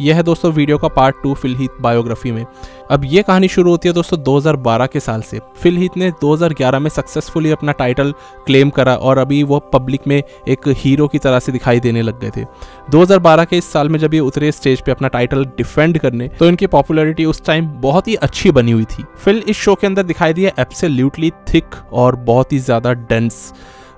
यह है दोस्तों वीडियो का पार्ट टू फिलहित बायोग्राफी में अब यह कहानी शुरू होती है दोस्तों 2012 के साल से फिलहित ने 2011 में सक्सेसफुली अपना टाइटल क्लेम करा और अभी वो पब्लिक में एक हीरो की तरह से दिखाई देने लग गए थे 2012 के इस साल में जब ये उतरे स्टेज पे अपना टाइटल डिफेंड करने तो इनकी पॉपुलरिटी उस टाइम बहुत ही अच्छी बनी हुई थी फिल इस शो के अंदर दिखाई दिया एप्सल्यूटली थिक और बहुत ही ज़्यादा डेंस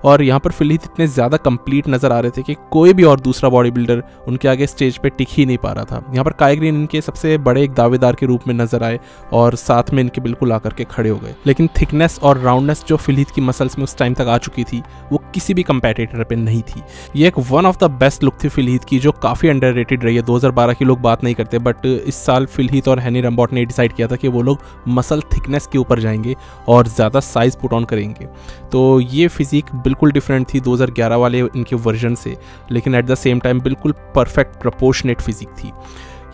और यहाँ पर फिलहित इतने ज़्यादा कंप्लीट नज़र आ रहे थे कि कोई भी और दूसरा बॉडी बिल्डर उनके आगे स्टेज पर टिक ही नहीं पा रहा था यहाँ पर कायग्रीन इनके सबसे बड़े एक दावेदार के रूप में नजर आए और साथ में इनके बिल्कुल आकर के खड़े हो गए लेकिन थिकनेस और राउंडनेस जो फिलहित की मसल्स में उस टाइम तक आ चुकी थी वो किसी भी कंपेटेटर पर नहीं थी ये एक one of the best look थी फिलहित की जो काफ़ी अंडर रही है दो की लोग बात नहीं करते बट इस साल फिलहित और हैनी रम्बॉट ने डिसाइड किया था कि वो लोग मसल थिकनेस के ऊपर जाएंगे और ज़्यादा साइज पुट ऑन करेंगे तो ये फिजिक बिल्कुल बिल्कुल डिफरेंट थी 2011 वाले इनके वर्जन से लेकिन एट द सेम टाइम बिल्कुल परफेक्ट प्रपोर्शनेट फिजिक थी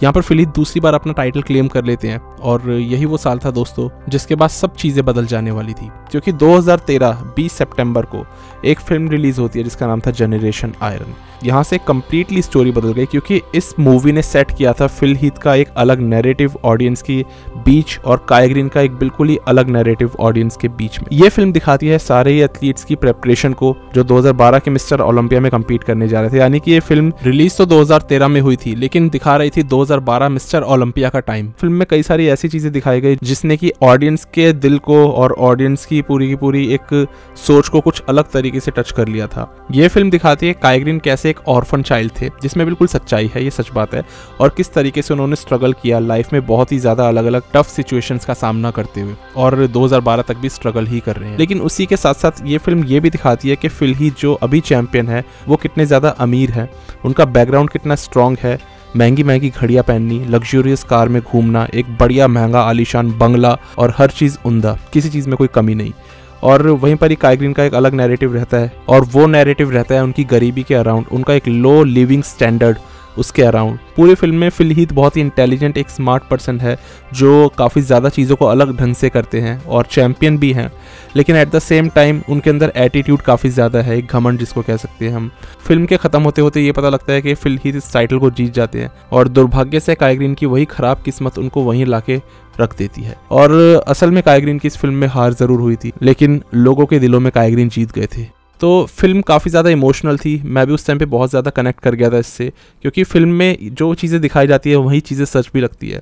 यहाँ पर फिलिप दूसरी बार अपना टाइटल क्लेम कर लेते हैं और यही वो साल था दोस्तों जिसके बाद सब चीज़ें बदल जाने वाली थी क्योंकि 2013 20 सितंबर को एक फिल्म रिलीज़ होती है जिसका नाम था जनरेशन आयरन यहाँ से कम्प्लीटली स्टोरी बदल गई क्योंकि इस मूवी ने सेट किया था फिल हीथ का एक अलग नैरेटिव ऑडियंस की बीच और कायग्रीन का एक बिल्कुल ही अलग नैरेटिव ऑडियंस के बीच में ये फिल्म दिखाती है सारे ही एथलीट्स की प्रेपरेशन को जो 2012 के मिस्टर ओलंपिया में कम्पीट करने जा रहे थे यानी कि ये फिल्म रिलीज तो दो में हुई थी लेकिन दिखा रही थी दो मिस्टर ओलंपिया का टाइम फिल्म में कई सारी ऐसी चीजें दिखाई गई जिसने की ऑडियंस के दिल को और ऑडियंस की पूरी की पूरी एक सोच को कुछ अलग तरीके से टच कर लिया था ये फिल्म दिखाती है कायग्रीन कैसे एक ऑर्फन चाइल्ड थे जिसमें बिल्कुल सच्चाई है ये सच बात है और किस तरीके से उन्होंने स्ट्रगल किया लाइफ में बहुत ही ज़्यादा अलग अलग टफ सिचुएशंस का सामना करते हुए और 2012 तक भी स्ट्रगल ही कर रहे हैं लेकिन उसी के साथ साथ ये फिल्म ये भी दिखाती है कि फिल ही जो अभी चैंपियन है वो कितने ज़्यादा अमीर है उनका बैकग्राउंड कितना स्ट्रांग है महंगी महंगी घड़ियाँ पहननी लग्जूरियस कार में घूमना एक बढ़िया महंगा आलीशान बंगला और हर चीज़ उमदा किसी चीज़ में कोई कमी नहीं और वहीं पर ही काइग्रीन का एक अलग नैरेटिव रहता है और वो नैरेटिव रहता है उनकी गरीबी के अराउंड उनका एक लो लिविंग स्टैंडर्ड उसके अराउंड पूरी फिल्म में फिलहित बहुत ही इंटेलिजेंट एक स्मार्ट पर्सन है जो काफ़ी ज़्यादा चीज़ों को अलग ढंग से करते हैं और चैम्पियन भी हैं लेकिन एट द सेम टाइम उनके अंदर एटीट्यूड काफ़ी ज़्यादा है एक घमंड जिसको कह सकते हैं हम फिल्म के ख़त्म होते होते ये पता लगता है कि फिलहित इस टाइटल को जीत जाते हैं और दुर्भाग्य से कायग्रीन की वही ख़राब किस्मत उनको वहीं ला रख देती है और असल में कायग्रीन की इस फिल्म में हार जरूर हुई थी लेकिन लोगों के दिलों में कायग्रीन जीत गए थे तो फिल्म काफ़ी ज़्यादा इमोशनल थी मैं भी उस टाइम पे बहुत ज़्यादा कनेक्ट कर गया था इससे क्योंकि फिल्म में जो चीज़ें दिखाई जाती है वही चीज़ें सच भी लगती है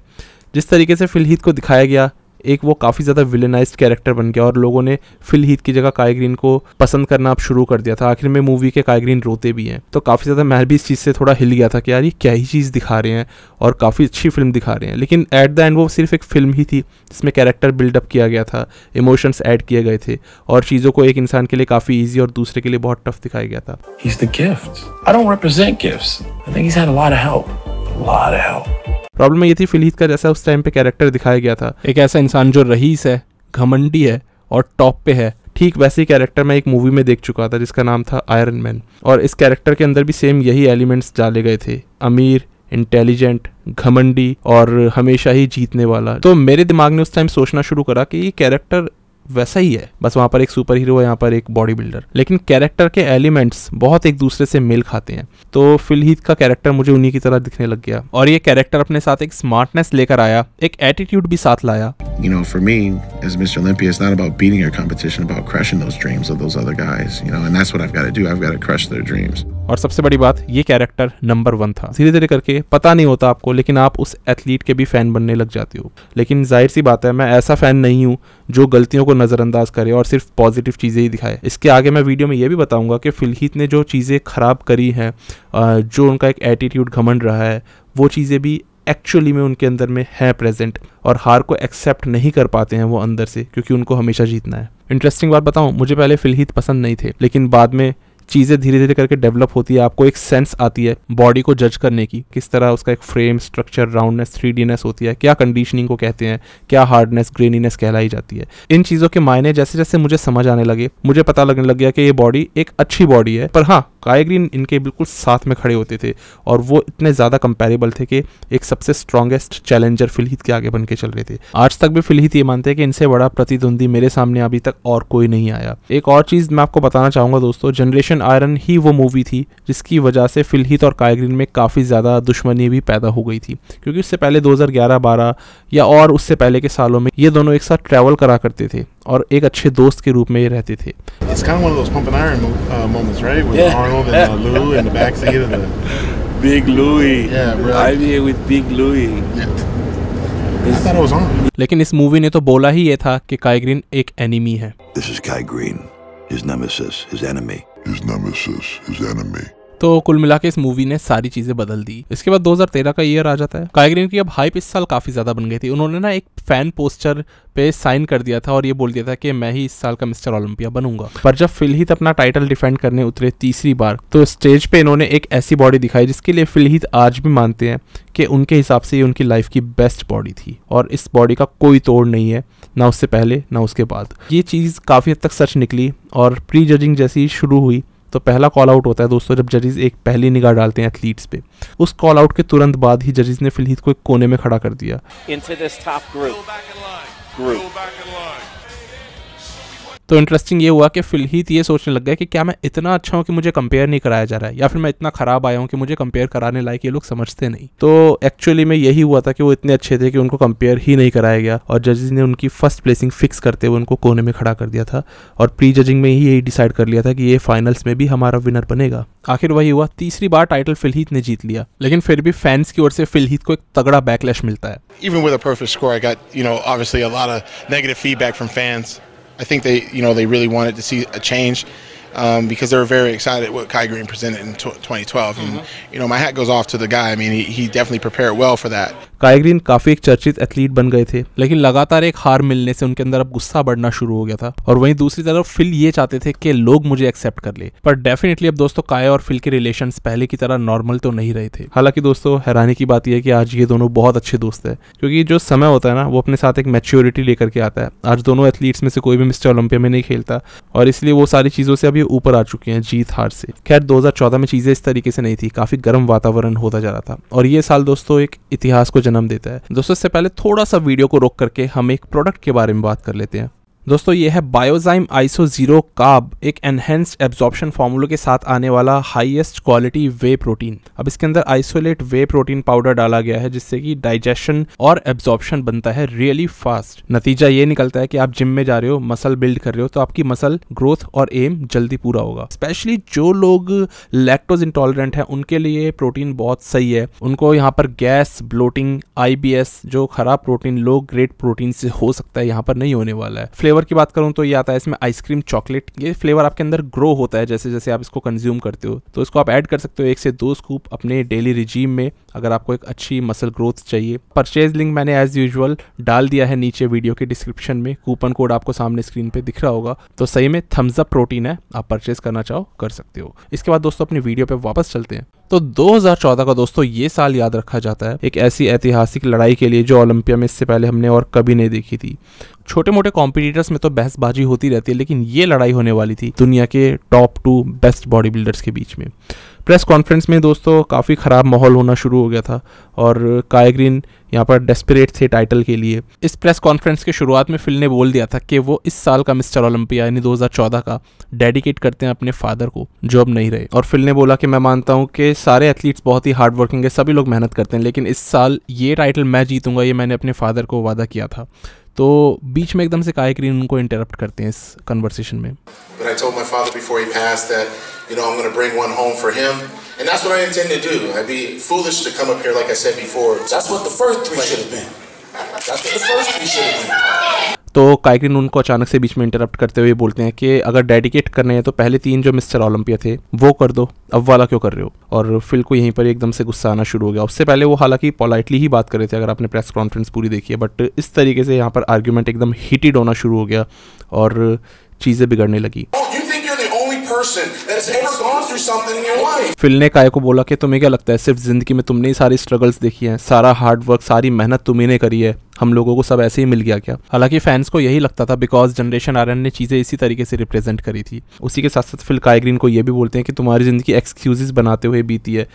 जिस तरीके से फिलहीद को दिखाया गया एक वो काफ़ी ज़्यादा विलेनाइज कैरेक्टर बन गया और लोगों ने फिल हीथ की जगह काय को पसंद करना अब शुरू कर दिया था आखिर में मूवी के कायग्रीन रोते भी हैं तो काफ़ी ज़्यादा मैं भी इस चीज़ से थोड़ा हिल गया था कि यार ये क्या ही चीज़ दिखा रहे हैं और काफ़ी अच्छी फिल्म दिखा रहे हैं लेकिन एट द एंड वो सिर्फ एक फिल्म ही थी जिसमें कैरेक्टर बिल्डअप किया गया था इमोशंस ऐड किए गए थे और चीज़ों को एक इंसान के लिए काफ़ी ईजी और दूसरे के लिए बहुत टफ दिखाया गया था He's the gift. I don't represent gifts. I think he's had a lot of help. A lot of help. Problem ये थी फिलहित का जैसा उस टाइम पे कैरेक्टर दिखाया गया था एक ऐसा इंसान जो रहीस है घमंडी है और टॉप पे है ठीक वैसे ही कैरेक्टर मैं एक मूवी में देख चुका था जिसका नाम था आयरन मैन और इस कैरेक्टर के अंदर भी सेम यही एलिमेंट्स डाले गए थे अमीर इंटेलिजेंट घमंडी और हमेशा ही जीतने वाला तो मेरे दिमाग ने उस टाइम सोचना शुरू करा कि ये कैरेक्टर वैसा ही है बस वहां पर एक सुपर हीरो है यहाँ पर एक बॉडी बिल्डर लेकिन कैरेक्टर के एलिमेंट्स बहुत एक दूसरे से मेल खाते हैं तो फिलहित का कैरेक्टर मुझे उन्हीं की तरह दिखने लग गया और ये कैरेक्टर अपने साथ एक स्मार्टनेस लेकर आया एक एटीट्यूड भी साथ लाया You know, for me, as Mr. Olympia, it's not about beating your competition, about crushing those dreams of those other guys. You know, and that's what I've got to do. I've got to crush their dreams. और सबसे बड़ी बात ये character number one था धीरे धीरे करके पता नहीं होता आपको लेकिन आप उस एथलीट के भी फैन बनने लग जाते हो लेकिन जाहिर सी बात है मैं ऐसा फैन नहीं हूँ जो गलतियों को नज़रअंदाज करे और सिर्फ पॉजिटिव चीज़ें ही दिखाए इसके आगे मैं वीडियो में ये भी बताऊँगा कि फिलहित ने जो चीज़ें ख़राब करी हैं जो उनका एक एटीट्यूड घमंड रहा है वो चीज़ें भी एक्चुअली में उनके अंदर में है प्रेजेंट और हार को एक्सेप्ट नहीं कर पाते हैं वो अंदर से क्योंकि उनको हमेशा जीतना है इंटरेस्टिंग बात बताऊँ मुझे पहले फिलहित पसंद नहीं थे लेकिन बाद में चीज़ें धीरे धीरे करके डेवलप होती है आपको एक सेंस आती है बॉडी को जज करने की किस तरह उसका एक फ्रेम स्ट्रक्चर राउंडनेस थ्री होती है क्या कंडीशनिंग को कहते हैं क्या हार्डनेस ग्रेनीनेस कहलाई जाती है इन चीज़ों के मायने जैसे जैसे मुझे समझ आने लगे मुझे पता लगने लग गया कि ये बॉडी एक अच्छी बॉडी है पर हाँ ग्रीन इनके बिल्कुल साथ में खड़े होते थे और वो इतने ज़्यादा कंपेरेबल थे कि एक सबसे स्ट्रॉगेस्ट चैलेंजर फिलहित के आगे बन के चल रहे थे आज तक भी फिलहित ये मानते हैं कि इनसे बड़ा प्रतिद्वंदी मेरे सामने अभी तक और कोई नहीं आया एक और चीज़ मैं आपको बताना चाहूँगा दोस्तों जनरेशन आयरन ही वो मूवी थी जिसकी वजह से फिलहित और कायग्रीन में काफ़ी ज़्यादा दुश्मनी भी पैदा हो गई थी क्योंकि उससे पहले दो हज़ार या और उससे पहले के सालों में ये दोनों एक साथ ट्रैवल करा करते थे और एक अच्छे दोस्त के रूप में ये रहते थे It's kind of one of those pump and iron uh, moments, right? With yeah. Arnold and yeah. uh, Lou in the backseat of the Big Louie. Yeah, bro. I'm here with Big Louie. Yeah. I thought it was on. लेकिन इस movie ने तो बोला ही ये था कि काई green एक एनिमी है This is Kai Green, his nemesis, his enemy. His nemesis, his enemy. तो कुल मिला के इस मूवी ने सारी चीजें बदल दी इसके बाद 2013 का ईयर आ जाता है कायग्रीन की अब हाइप इस साल काफी ज्यादा बन गई थी उन्होंने ना एक फैन पोस्टर पे साइन कर दिया था और ये बोल दिया था कि मैं ही इस साल का मिस्टर ओलंपिया बनूंगा पर जब फिलहित अपना टाइटल डिफेंड करने उतरे तीसरी बार तो स्टेज पे इन्होंने एक ऐसी बॉडी दिखाई जिसके लिए फिलहित आज भी मानते हैं कि उनके हिसाब से ये उनकी लाइफ की बेस्ट बॉडी थी और इस बॉडी का कोई तोड़ नहीं है ना उससे पहले ना उसके बाद ये चीज़ काफ़ी हद तक सच निकली और प्री जजिंग जैसी शुरू हुई तो पहला कॉल आउट होता है दोस्तों जब जजेस एक पहली निगाह डालते हैं एथलीट्स पे उस कॉल आउट के तुरंत बाद ही जजेस ने फिलहित को एक कोने में खड़ा कर दिया तो इंटरेस्टिंग ये हुआ कि फिलहित ये सोचने लग गए कि क्या मैं इतना अच्छा हूँ कि मुझे कंपेयर नहीं कराया जा रहा है या फिर मैं इतना ख़राब आया हूँ कि मुझे कंपेयर कराने लायक ये लोग समझते नहीं तो एक्चुअली में यही हुआ था कि वो इतने अच्छे थे कि उनको कंपेयर ही नहीं कराया गया और जजेज ने उनकी फर्स्ट प्लेसिंग फिक्स करते हुए उनको कोने में खड़ा कर दिया था और प्री जजिंग में ही यही डिसाइड कर लिया था कि ये फाइनल्स में भी हमारा विनर बनेगा आखिर वही हुआ तीसरी बार टाइटल फिलहित ने जीत लिया लेकिन फिर भी फैंस की ओर से फिलहित को एक तगड़ा बैकलैश मिलता है Even with a perfect score, I got, you know, obviously a lot of negative feedback from fans. I think they, you know, they really wanted to see a change. Um, because they were very excited what Kai Green presented in 2012. And, mm -hmm. you know, my hat goes off to the guy. I mean, he, he definitely prepared well for that. कायग्रीन काफ़ी एक चर्चित athlete बन गए थे लेकिन लगातार एक हार मिलने से उनके अंदर अब गुस्सा बढ़ना शुरू हो गया था और वहीं दूसरी तरफ फिल ये चाहते थे कि लोग मुझे एक्सेप्ट कर ले पर डेफिनेटली अब दोस्तों काय और फिल के रिलेशन पहले की तरह नॉर्मल तो नहीं रहे थे हालांकि दोस्तों हैरानी की बात यह है कि आज ये दोनों बहुत अच्छे दोस्त है क्योंकि जो समय होता है ना वो अपने साथ एक मेच्योरिटी लेकर के आता है आज दोनों एथलीट्स में से कोई भी मिस्टर ओलंपिया में नहीं खेलता और इसलिए वो सारी चीज़ों से अभी ऊपर आ चुके हैं जीत हार से खैर दो में चीज़ें इस तरीके से नहीं थी काफ़ी गर्म वातावरण होता जा रहा था और ये साल दोस्तों एक इतिहास को जन्म देता है दोस्तों इससे पहले थोड़ा सा वीडियो को रोक करके हम एक प्रोडक्ट के बारे में बात कर लेते हैं दोस्तों ये है बायोजाइम आइसो जीरो काब एक एनहेंस्ड एब्जॉर्प्शन फार्मूलो के साथ आने वाला हाईएस्ट क्वालिटी वे प्रोटीन अब इसके अंदर आइसोलेट वे प्रोटीन पाउडर डाला गया है जिससे कि डाइजेशन और एब्जॉर्प्शन बनता है रियली फास्ट नतीजा ये निकलता है कि आप जिम में जा रहे हो मसल बिल्ड कर रहे हो तो आपकी मसल ग्रोथ और एम जल्दी पूरा होगा स्पेशली जो लोग लैक्टोज इंटॉलरेंट है उनके लिए प्रोटीन बहुत सही है उनको यहाँ पर गैस ब्लोटिंग आई जो खराब प्रोटीन लो ग्रेड प्रोटीन से हो सकता है यहाँ पर नहीं होने वाला है फ्लेवर फ्लेवर की बात करूँ तो ये आता है इसमें आइसक्रीम चॉकलेट ये फ्लेवर आपके अंदर ग्रो होता है जैसे जैसे आप इसको कंज्यूम करते हो तो इसको आप ऐड कर सकते हो एक से दो स्कूप अपने डेली रिजीम में अगर आपको एक अच्छी मसल ग्रोथ चाहिए परचेज लिंक मैंने एज यूजल डाल दिया है नीचे वीडियो के डिस्क्रिप्शन में कूपन कोड आपको सामने स्क्रीन पर दिख रहा होगा तो सही में थम्सअप प्रोटीन है आप परचेज करना चाहो कर सकते हो इसके बाद दोस्तों अपनी वीडियो पर वापस चलते हैं तो 2014 का दोस्तों ये साल याद रखा जाता है एक ऐसी ऐतिहासिक लड़ाई के लिए जो ओलंपिया में इससे पहले हमने और कभी नहीं देखी थी छोटे मोटे कॉम्पिटिटर्स में तो बहसबाजी होती रहती है लेकिन ये लड़ाई होने वाली थी दुनिया के top two best body builders के बीच में प्रेस कॉन्फ्रेंस में दोस्तों काफ़ी ख़राब माहौल होना शुरू हो गया था और कायग्रीन यहाँ पर डेस्परेट थे टाइटल के लिए इस प्रेस कॉन्फ्रेंस के शुरुआत में फिल ने बोल दिया था कि वो इस साल का मिस्टर ओलंपिया यानी 2014 का डेडिकेट करते हैं अपने फादर को जो अब नहीं रहे और फिल ने बोला कि मैं मानता हूँ कि सारे एथलीट्स बहुत ही हार्ड वर्किंग है सभी लोग मेहनत करते हैं लेकिन इस साल ये टाइटल मैं जीतूंगा ये मैंने अपने फादर को वादा किया था तो बीच में एकदम से कायग्रीन उनको इंटरप्ट करते हैं इस कन्वर्सेशन में You know, I'm going to bring one home for him. And that's what I intend to do. I'd be foolish to come up here, like I said before. That's what the first three should have been. That's what the first three should have been. तो कायकिन उनको अचानक से बीच में interrupt करते हुए बोलते हैं कि अगर डेडिकेट करने हैं तो पहले तीन जो मिस्टर ओलंपिया थे वो कर दो अब वाला क्यों कर रहे हो और फिल को यहीं पर एकदम से गुस्सा आना शुरू हो गया उससे पहले वो हालांकि पोलाइटली ही बात कर रहे थे अगर आपने प्रेस कॉन्फ्रेंस पूरी देखी है बट इस तरीके से यहाँ पर आर्ग्यूमेंट एकदम हीटेड होना शुरू हो गया और चीज़ें बिगड़ने लगी oh, फिल ने काय को बोला कि तुम्हें क्या लगता है सिर्फ जिंदगी में तुमने ही सारी स्ट्रगल्स देखी हैं सारा हार्ड वर्क सारी मेहनत तुम्हें करी है हम लोगों को सब ऐसे ही मिल गया क्या हालांकि फैंस को यही लगता था बिकॉज जनरेशन आर ने चीज़ें इसी तरीके से रिप्रेजेंट करी थी उसी के साथ साथ फिल कायग्रीन को यह भी बोलते हैं कि तुम्हारी जिंदगी एक्सक्यूजेस बनाते हुए बीती है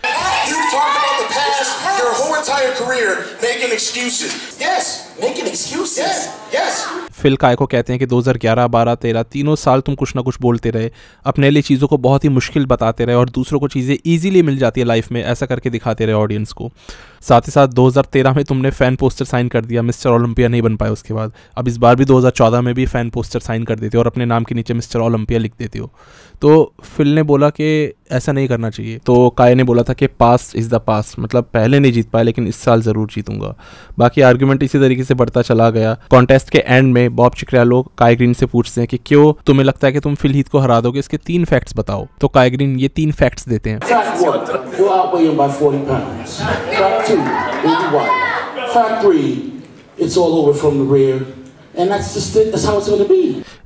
excuses. Yes, making excuses. Yes, yes. Phil काय को कहते हैं कि 2011, 12, 13 तीनों साल तुम कुछ ना कुछ बोलते रहे अपने लिए चीज़ों को बहुत ही मुश्किल बताते रहे और दूसरों को चीज़ें ईजिली मिल जाती है लाइफ में ऐसा करके दिखाते रहे ऑडियंस को साथ ही साथ 2013 में तुमने फ़ैन पोस्टर साइन कर दिया मिस्टर ओलंपिया नहीं बन पाए उसके बाद अब इस बार भी 2014 में भी फ़ैन पोस्टर साइन कर देते हो और अपने नाम के नीचे मिस्टर ओलंपिया लिख देते हो तो फिल ने बोला कि ऐसा नहीं करना चाहिए तो काय ने बोला था कि पास इज़ द पास मतलब पहले नहीं जीत पाया लेकिन इस साल ज़रूर जीतूंगा बाकी आर्ग्यूमेंट इसी तरीके से बढ़ता चला गया कॉन्टेस्ट के एंड में में बॉब चिक्रेलो कायग्रीन से पूछते हैं कि क्यों तुम्हें लगता है कि तुम फिलहित को हरा दोगे इसके तीन फैक्ट्स बताओ तो कायग्रीन ये तीन फैक्ट्स देते हैं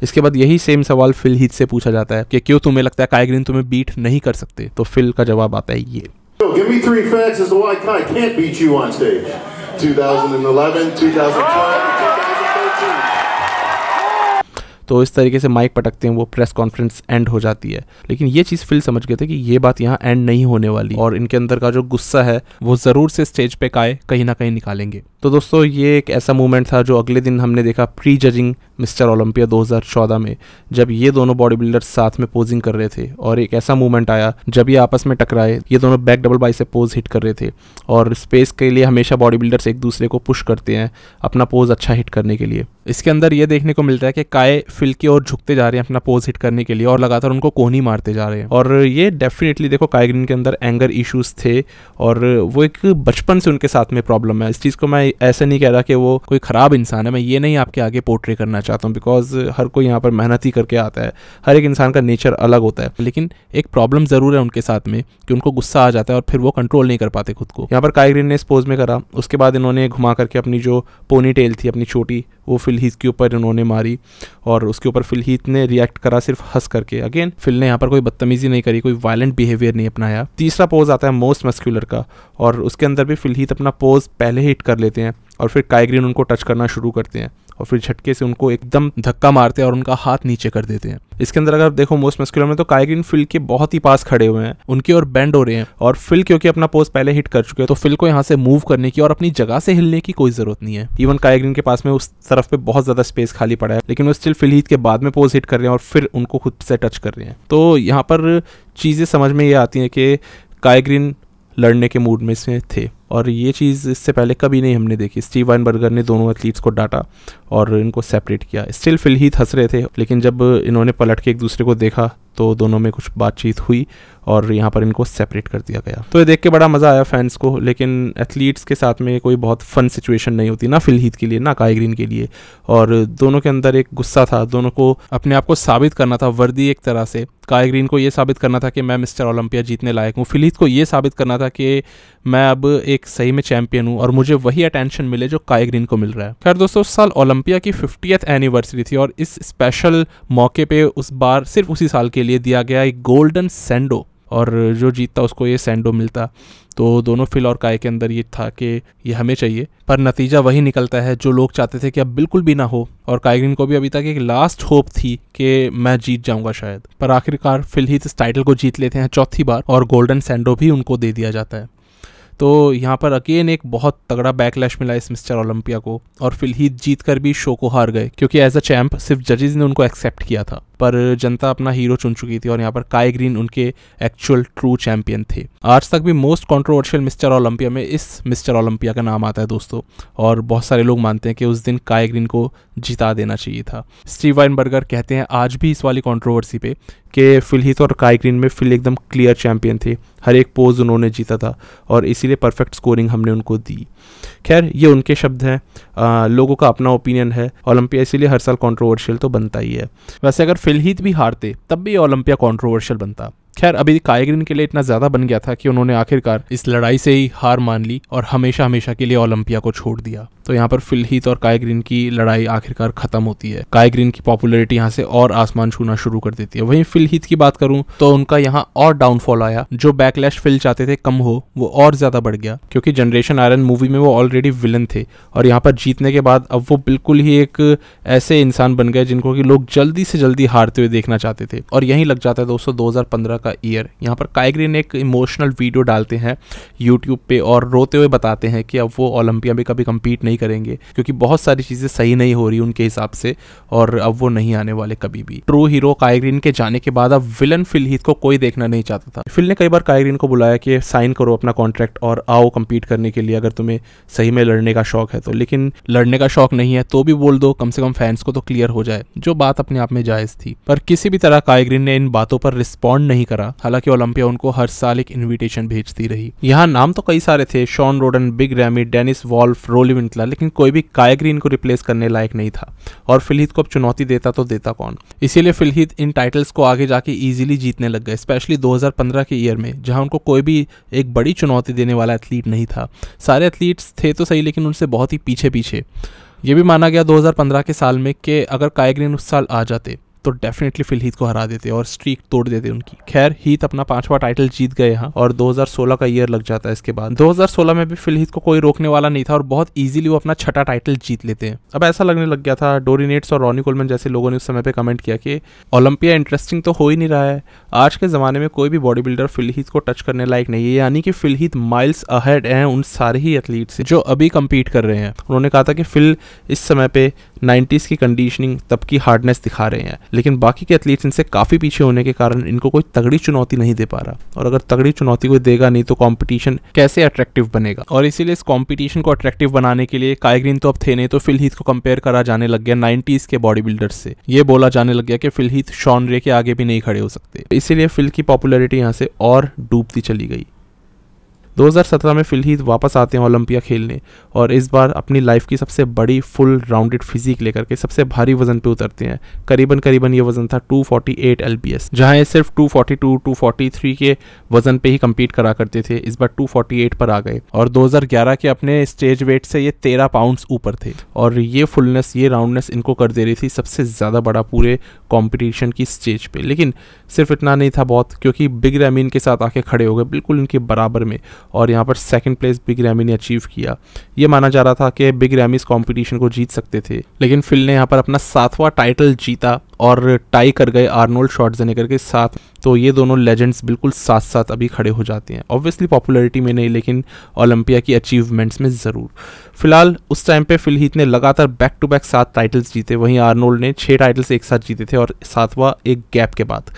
इसके बाद यही सेम सवाल फिल हीथ से पूछा जाता है कि क्यों तुम्हें लगता है कायग्रीन तुम्हें बीट नहीं कर सकते तो फिल का जवाब आता है ये So give me three facts as to why I can't beat you on stage. 2011, 2012. तो इस तरीके से माइक पटकते हैं वो प्रेस कॉन्फ्रेंस एंड हो जाती है लेकिन ये चीज़ फिल समझ गए थे कि ये बात यहाँ एंड नहीं होने वाली और इनके अंदर का जो गुस्सा है वो ज़रूर से स्टेज पे काए कहीं ना कहीं निकालेंगे तो दोस्तों ये एक ऐसा मूवमेंट था जो अगले दिन हमने देखा प्री जजिंग मिस्टर ओलंपिया 2014 में जब ये दोनों बॉडी बिल्डर्स साथ में पोजिंग कर रहे थे और एक ऐसा मूवमेंट आया जब ये आपस में टकराए ये दोनों back double biceps pose hit कर रहे थे और स्पेस के लिए हमेशा बॉडी बिल्डर्स एक दूसरे को पुश करते हैं अपना पोज अच्छा हिट करने के लिए इसके अंदर ये देखने को मिलता है कि काय फिल की ओर झुकते जा रहे हैं अपना पोज हिट करने के लिए और लगातार उनको कोहनी मारते जा रहे हैं और ये डेफिनेटली देखो काय के अंदर एंगर इशूज़ थे और वो एक बचपन से उनके साथ में प्रॉब्लम है इस चीज़ को मैं ऐसे नहीं कह रहा कि वो कोई ख़राब इंसान है मैं ये नहीं आपके आगे पोर्ट्रे करना चाहता हूँ बिकॉज हर कोई यहाँ पर मेहनत ही करके आता है हर एक इंसान का नेचर अलग होता है लेकिन एक प्रॉब्लम ज़रूर है उनके साथ में कि उनको गुस्सा आ जाता है और फिर वो कंट्रोल नहीं कर पाते खुद को यहाँ पर कायग्रीन ने इस पोज में करा उसके बाद इन्होंने घुमा करके अपनी जो पोनी टेल थी अपनी छोटी वो फिल हीथ के ऊपर इन्होंने मारी और उसके ऊपर फिल हीथ ने रिएक्ट करा सिर्फ हंस करके अगेन फिल ने यहाँ पर कोई बदतमीजी नहीं करी कोई वायलेंट बिहेवियर नहीं अपनाया तीसरा पोज आता है मोस्ट मस्क्यूलर का और उसके अंदर भी फिल हीथ अपना पोज पहले हिट कर लेते हैं और फिर कायग्रीन उनको टच करना शुरू करते हैं और फिर झटके से उनको एकदम धक्का मारते हैं और उनका हाथ नीचे कर देते हैं इसके अंदर अगर देखो मोस्ट मस्कुलर में तो कायगिन फिल के बहुत ही पास खड़े हुए हैं उनकी और बैंड हो रहे हैं और फिल क्योंकि अपना पोस्ट पहले हिट कर चुके हैं तो फिल को यहाँ से मूव करने की और अपनी जगह से हिलने की कोई जरूरत नहीं है इवन कायगिन के पास में उस तरफ पे बहुत ज्यादा स्पेस खाली पड़ा है लेकिन वो स्टिल फिल हीट के बाद में पोज हिट कर रहे हैं और फिर उनको खुद से टच कर रहे हैं तो यहाँ पर चीज़ें समझ में ये आती हैं कि कायग्रीन लड़ने के मूड में से थे और ये चीज़ इससे पहले कभी नहीं हमने देखी स्टीव वाइन बर्गर ने दोनों एथलीट्स को डांटा और इनको सेपरेट किया स्टिल फिल ही हंस रहे थे लेकिन जब इन्होंने पलट के एक दूसरे को देखा तो दोनों में कुछ बातचीत हुई और यहाँ पर इनको सेपरेट कर दिया गया तो ये देख के बड़ा मज़ा आया फैंस को लेकिन एथलीट्स के साथ में कोई बहुत फन सिचुएशन नहीं होती ना फिलहीत के लिए ना कायग्रीन के लिए और दोनों के अंदर एक गुस्सा था दोनों को अपने आप को साबित करना था वर्दी एक तरह से कायग्रीन को ये साबित करना था कि मैं मिस्टर ओलंपिया जीतने लायक हूँ फिलहीत को ये साबित करना था कि मैं अब एक सही में चैंपियन हूँ और मुझे वही अटेंशन मिले जो कायग्रीन को मिल रहा है खैर दोस्तों उस साल ओलंपिया की फिफ्टियथ एनिवर्सरी थी और इस स्पेशल मौके पर उस बार सिर्फ उसी साल के लिए दिया गया एक गोल्डन सेंडो और जो जीतता उसको ये सेंडो मिलता तो दोनों फिल और काय के अंदर ये था कि ये हमें चाहिए पर नतीजा वही निकलता है जो लोग चाहते थे कि अब बिल्कुल भी ना हो और कायग्रीन को भी अभी तक एक लास्ट होप थी कि मैं जीत जाऊंगा शायद पर आखिरकार फिल ही इस टाइटल को जीत लेते हैं चौथी बार और गोल्डन सेंडो भी उनको दे दिया जाता है तो यहाँ पर अगेन एक बहुत तगड़ा बैकलैश मिला इस मिस्टर ओलंपिया को और फिल ही जीत कर भी शो को हार गए क्योंकि एज अ चैम्प सिर्फ जजेज ने उनको एक्सेप्ट किया था पर जनता अपना हीरो चुन चुकी थी और यहाँ पर काई ग्रीन उनके एक्चुअल ट्रू चैंपियन थे आज तक भी मोस्ट कॉन्ट्रोवर्शियल मिस्टर ओलंपिया में इस मिस्टर ओलंपिया का नाम आता है दोस्तों और बहुत सारे लोग मानते हैं कि उस दिन काई ग्रीन को जिता देना चाहिए था स्टीव वाइनबर्गर कहते हैं आज भी इस वाली कॉन्ट्रोवर्सी पे कि फिल ही और काई ग्रीन में फिल एकदम क्लियर चैंपियन थे हर एक पोज उन्होंने जीता था और इसीलिए परफेक्ट स्कोरिंग हमने उनको दी खैर ये उनके शब्द हैं लोगों का अपना ओपिनियन है ओलंपिया इसीलिए हर साल कॉन्ट्रोवर्शियल तो बनता ही है वैसे अगर फिलहित भी हारते तब भी ओलंपिया कॉन्ट्रोवर्शियल बनता खैर अभी कायग्रीन के लिए इतना ज्यादा बन गया था कि उन्होंने आखिरकार इस लड़ाई से ही हार मान ली और हमेशा हमेशा के लिए ओलंपिया को छोड़ दिया तो यहाँ पर फिलहित और कायग्रीन की लड़ाई आखिरकार खत्म होती है कायग्रीन की पॉपुलरिटी यहाँ से और आसमान छूना शुरू कर देती है वहीं फिलहित की बात करूं तो उनका यहाँ और डाउनफॉल आया जो बैकलैश फिल चाहते थे कम हो वो और ज्यादा बढ़ गया क्योंकि जनरेशन आयरन मूवी में वो ऑलरेडी विलन थे और यहाँ पर जीतने के बाद अब वो बिल्कुल ही एक ऐसे इंसान बन गए जिनको कि लोग जल्दी से जल्दी हारते हुए देखना चाहते थे और यहीं लग जाता है दोस्तों दो का का ईयर यहाँ पर कायग्रीन एक इमोशनल वीडियो डालते हैं यूट्यूब पे और रोते हुए बताते हैं कि अब वो ओलंपिया में कभी कम्पीट नहीं करेंगे क्योंकि बहुत सारी चीज़ें सही नहीं हो रही उनके हिसाब से और अब वो नहीं आने वाले कभी भी ट्रू हीरो कायग्रीन के जाने के बाद अब विलन फिल को कोई देखना नहीं चाहता था फिल ने कई बार कायग्रीन को बुलाया कि साइन करो अपना कॉन्ट्रैक्ट और आओ कम्पीट करने के लिए अगर तुम्हें सही में लड़ने का शौक है तो लेकिन लड़ने का शौक नहीं है तो भी बोल दो कम से कम फैंस को तो क्लियर हो जाए जो बात अपने आप में जायज़ थी पर किसी भी तरह कायग्रीन ने इन बातों पर रिस्पॉन्ड नहीं कर करा हालांकि ओलंपिया उनको हर साल एक इन्विटेशन भेजती रही यहाँ नाम तो कई सारे थे Shawn Rhoden Big Ramy Dennis Wolf Roelly Winklaar लेकिन कोई भी कायग्रीन को रिप्लेस करने लायक नहीं था और फिलहित को अब चुनौती देता तो देता कौन इसीलिए फिलहित इन टाइटल्स को आगे जाके ईजिली जीतने लग गए स्पेशली दो के ईयर में जहाँ उनको कोई भी एक बड़ी चुनौती देने वाला एथलीट नहीं था सारे एथलीट्स थे तो सही लेकिन उनसे बहुत ही पीछे पीछे ये भी माना गया 2015 के साल में कि अगर कायग्रीन उस साल आ जाते तो डेफिनेटली फिल हीथ को हरा देते और स्ट्रीक तोड़ देते उनकी खैर हीथ अपना पांचवा टाइटल जीत गए यहाँ और 2016 का ईयर लग जाता है इसके बाद 2016 में भी फिल हीथ को कोई रोकने वाला नहीं था और बहुत ईजिली वो अपना छठा टाइटल जीत लेते हैं अब ऐसा लगने लग गया था डोरीनेट्स और रॉनी कोलमन जैसे लोगों ने उस समय पर कमेंट किया कि ओलंपिया इंटरेस्टिंग तो हो ही नहीं रहा है आज के ज़माने में कोई भी बॉडी बिल्डर फिल को टच करने लायक नहीं है यानी कि फिल माइल्स अहेड हैं उन सारे ही एथलीट से जो अभी कम्पीट कर रहे हैं उन्होंने कहा था कि फिल इस समय पे नाइन्टीज़ की कंडीशनिंग तब की हार्डनेस दिखा रहे हैं लेकिन बाकी के एथलीट्स इनसे काफ़ी पीछे होने के कारण इनको कोई तगड़ी चुनौती नहीं दे पा रहा और अगर तगड़ी चुनौती कोई देगा नहीं तो कॉम्पिटिशन कैसे अट्रैक्टिव बनेगा और इसीलिए इस कॉम्पिटिशन को अट्रैक्टिव बनाने के लिए कायग्रीन तो अब थे नहीं तो फिल हीथ को कंपेयर करा जाने लग गया नाइन्टीज़ के बॉडी बिल्डर से ये बोला जाने लग गया कि फिल हीथ शॉन रे के आगे भी नहीं खड़े हो सकते इसीलिए फिल की पॉपुलरिटी यहाँ से और डूबती चली गई 2017 में फिलहित वापस आते हैं ओलंपिया खेलने और इस बार अपनी लाइफ की सबसे बड़ी फुल राउंडेड फिजिक लेकर के सबसे भारी वजन पे उतरते हैं करीबन करीबन ये वजन था 248 forty eight L P S जहाँ सिर्फ 242, 243 के वजन पे ही कम्पीट करा करते थे इस बार 248 पर आ गए और 2011 के अपने स्टेज वेट से ये तेरह पाउंड ऊपर थे और ये फुलनेस ये राउंडनेस इनको कर दे रही थी सबसे ज़्यादा बड़ा पूरे कॉम्पिटिशन की स्टेज पे लेकिन सिर्फ इतना नहीं था बहुत क्योंकि बिग रमीन के साथ आके खड़े हो गए बिल्कुल इनके बराबर में और यहाँ पर सेकंड प्लेस बिग रैमी ने अचीव किया ये माना जा रहा था कि बिग रैमी इस कॉम्पिटिशन को जीत सकते थे लेकिन फिल ने यहाँ पर अपना सातवां टाइटल जीता और टाई कर गए आर्नोल्ड जनेकर के साथ तो ये दोनों लेजेंड्स बिल्कुल साथ साथ अभी खड़े हो जाते हैं ऑब्वियसली पॉपुलैरिटी में नहीं लेकिन ओलंपिया की अचीवमेंट्स में ज़रूर फिलहाल उस टाइम पे फिल हीथ ने लगातार बैक टू बैक सात टाइटल्स जीते वहीं आर्नोल्ड ने छः टाइटल्स एक साथ जीते थे और सातवां एक गैप के बाद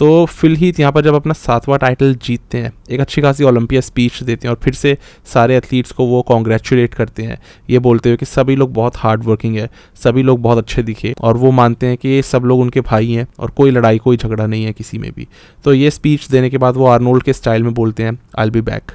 तो फिलहित यहाँ पर जब अपना सातवां टाइटल जीतते हैं एक अच्छी खासी ओलंपिया स्पीच देते हैं और फिर से सारे एथलीट्स को वो कॉन्ग्रेचुलेट करते हैं ये बोलते हुए कि सभी लोग बहुत हार्ड वर्किंग है सभी लोग बहुत अच्छे दिखे और वो मानते हैं कि ये सब लोग उनके भाई हैं और कोई लड़ाई कोई झगड़ा नहीं है किसी में भी तो ये स्पीच देने के बाद वो आर्नोल्ड के स्टाइल में बोलते हैं I'll be back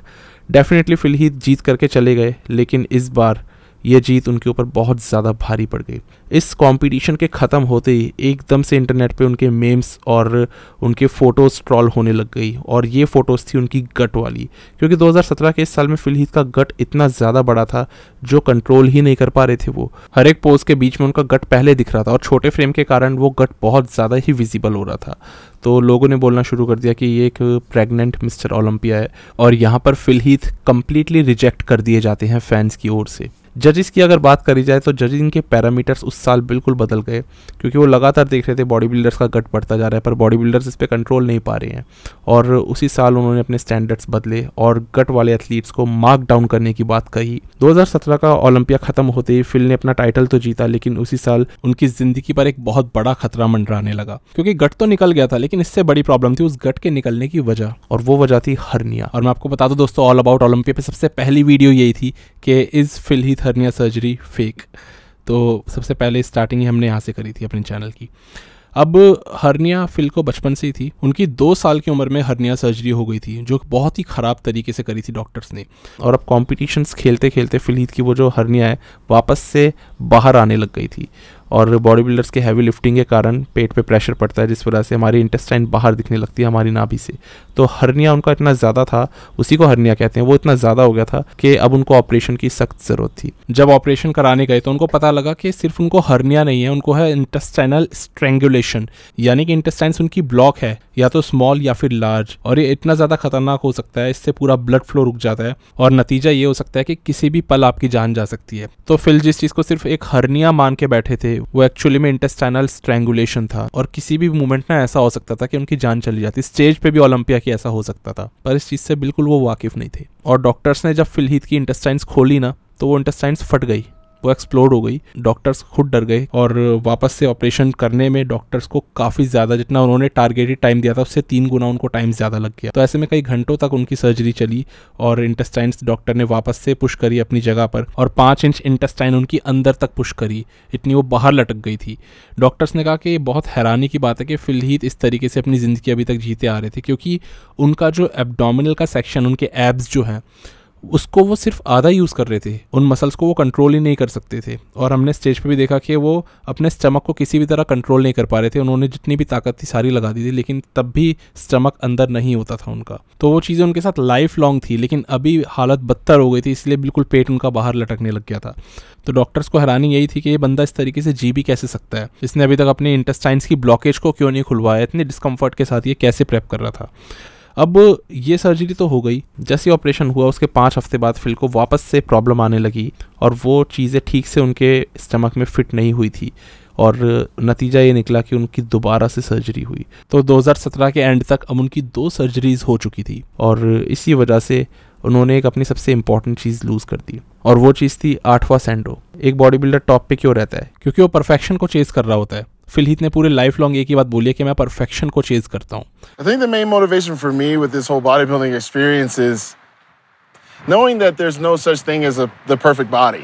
definitely Phil Heath जीत करके चले गए लेकिन इस बार ये जीत उनके ऊपर बहुत ज़्यादा भारी पड़ गई इस कंपटीशन के ख़त्म होते ही एकदम से इंटरनेट पे उनके मेम्स और उनके फ़ोटोज़ ट्रॉल होने लग गई और ये फ़ोटोज़ थी उनकी गट वाली क्योंकि 2017 के इस साल में फिलहित का गट इतना ज़्यादा बड़ा था जो कंट्रोल ही नहीं कर पा रहे थे वो हर एक पोज के बीच में उनका गट पहले दिख रहा था और छोटे फ्रेम के कारण वो गट बहुत ज़्यादा ही विजिबल हो रहा था तो लोगों ने बोलना शुरू कर दिया कि ये एक प्रेग्नेंट मिस्टर ओलंपिया है और यहाँ पर फिलहित कम्प्लीटली रिजेक्ट कर दिए जाते हैं फैंस की ओर से जजेस की अगर बात करी जाए तो जजिंग के पैरामीटर्स उस साल बिल्कुल बदल गए क्योंकि वो लगातार देख रहे थे बॉडी बिल्डर्स का गट बढ़ता जा रहा है पर बॉडी बिल्डर्स इस पर कंट्रोल नहीं पा रहे हैं और उसी साल उन्होंने अपने स्टैंडर्ड्स बदले और गट वाले एथलीट्स को मार्क डाउन करने की बात कही दो का ओलंपिया खत्म होते ही फिल ने अपना टाइटल तो जीता लेकिन उसी साल उनकी जिंदगी पर एक बहुत बड़ा खतरा मंडराने लगा क्योंकि गट तो निकल गया था लेकिन इससे बड़ी प्रॉब्लम थी उस गट के निकलने की वजह और वो वजह थी हरनिया और मैं आपको बता दूं दोस्तों ऑल अबाउट ओलंपिया पे सबसे पहली वीडियो यही थी कि is Phil Heath hernia surgery fake तो सबसे पहले स्टार्टिंग ही हमने यहाँ से करी थी अपने चैनल की अब हर्निया फिल को बचपन से ही थी उनकी दो साल की उम्र में हर्निया सर्जरी हो गई थी जो बहुत ही ख़राब तरीके से करी थी डॉक्टर्स ने और अब कॉम्पिटिशन्स खेलते खेलते फिलीद की वो जो हर्निया है वापस से बाहर आने लग गई थी और बॉडी बिल्डर्स के हैवी लिफ्टिंग के कारण पेट पे प्रेशर पड़ता है जिस वजह से हमारी इंटेस्टाइन बाहर दिखने लगती है हमारी नाभि से तो हर्निया उनका इतना ज़्यादा था उसी को हर्निया कहते हैं वो इतना ज़्यादा हो गया था कि अब उनको ऑपरेशन की सख्त ज़रूरत थी जब ऑपरेशन कराने गए तो उनको पता लगा कि सिर्फ उनको हर्निया नहीं है उनको है इंटेस्टाइनल स्ट्रेंगुलेशन यानी कि इंटेस्टाइंस उनकी ब्लॉक है या तो स्मॉल या फिर लार्ज और ये इतना ज़्यादा खतरनाक हो सकता है इससे पूरा ब्लड फ्लो रुक जाता है और नतीजा ये हो सकता है कि किसी भी पल आपकी जान जा सकती है तो फिल जिस चीज़ को सिर्फ एक हर्निया मान के बैठे थे वो एक्चुअली में इंटेस्टाइनल स्ट्रेंगुलेशन था और किसी भी मूवमेंट में ऐसा हो सकता था कि उनकी जान चली जाती स्टेज पर भी ओलंपिया की ऐसा हो सकता था पर इस चीज़ से बिल्कुल वो वाकिफ नहीं थे और डॉक्टर्स ने जब फिलहित की इंटेस्टाइन्स खोली ना तो वो इंटेस्टाइन्स फट गई वो एक्सप्लोर हो गई डॉक्टर्स खुद डर गए और वापस से ऑपरेशन करने में डॉक्टर्स को काफ़ी ज़्यादा जितना उन्होंने टारगेटेड टाइम दिया था उससे तीन गुना उनको टाइम ज़्यादा लग गया तो ऐसे में कई घंटों तक उनकी सर्जरी चली और इंटेस्टाइन्स डॉक्टर ने वापस से पुश करी अपनी जगह पर और पाँच इंच इंटेस्टाइन उनकी अंदर तक पुश करी इतनी वो बाहर लटक गई थी डॉक्टर्स ने कहा कि ये बहुत हैरानी की बात है कि फिलहित इस तरीके से अपनी ज़िंदगी अभी तक जीते आ रहे थे क्योंकि उनका जो एबडोमिनल का सेक्शन उनके एब्स जो हैं उसको वो सिर्फ आधा यूज़ कर रहे थे उन मसल्स को वो कंट्रोल ही नहीं कर सकते थे और हमने स्टेज पे भी देखा कि वो अपने स्टमक को किसी भी तरह कंट्रोल नहीं कर पा रहे थे उन्होंने जितनी भी ताकत थी सारी लगा दी थी लेकिन तब भी स्टमक अंदर नहीं होता था उनका तो वो चीज़ें उनके साथ लाइफ लॉन्ग थी लेकिन अभी हालत बदतर हो गई थी इसलिए बिल्कुल पेट उनका बाहर लटकने लग गया था तो डॉक्टर्स को हैरानी यही थी कि ये बंदा इस तरीके से जी भी कैसे सकता है इसने अभी तक अपने इंटेस्टाइंस की ब्लॉकेज को क्यों नहीं खुलवाया इतने डिस्कम्फर्ट के साथ ये कैसे प्रेप कर रहा था अब ये सर्जरी तो हो गई जैसे ऑपरेशन हुआ उसके पाँच हफ्ते बाद फिल को वापस से प्रॉब्लम आने लगी और वो चीज़ें ठीक से उनके स्टमक में फिट नहीं हुई थी और नतीजा ये निकला कि उनकी दोबारा से सर्जरी हुई तो 2017 के एंड तक अब उनकी दो सर्जरीज हो चुकी थी और इसी वजह से उन्होंने एक अपनी सबसे इंपॉर्टेंट चीज़ लूज़ कर दी और वो चीज़ थी आठवां सेंडो एक बॉडी बिल्डर टॉप पे क्यों रहता है क्योंकि वो परफेक्शन को चेस कर रहा होता है फिलहित ने पूरे लाइफ लॉन्ग एक ही बात बोली है कि मैं परफेक्शन को चेज करता हूँ I think the main motivation for me with this whole body building experience is knowing that there's no such thing as a, the perfect body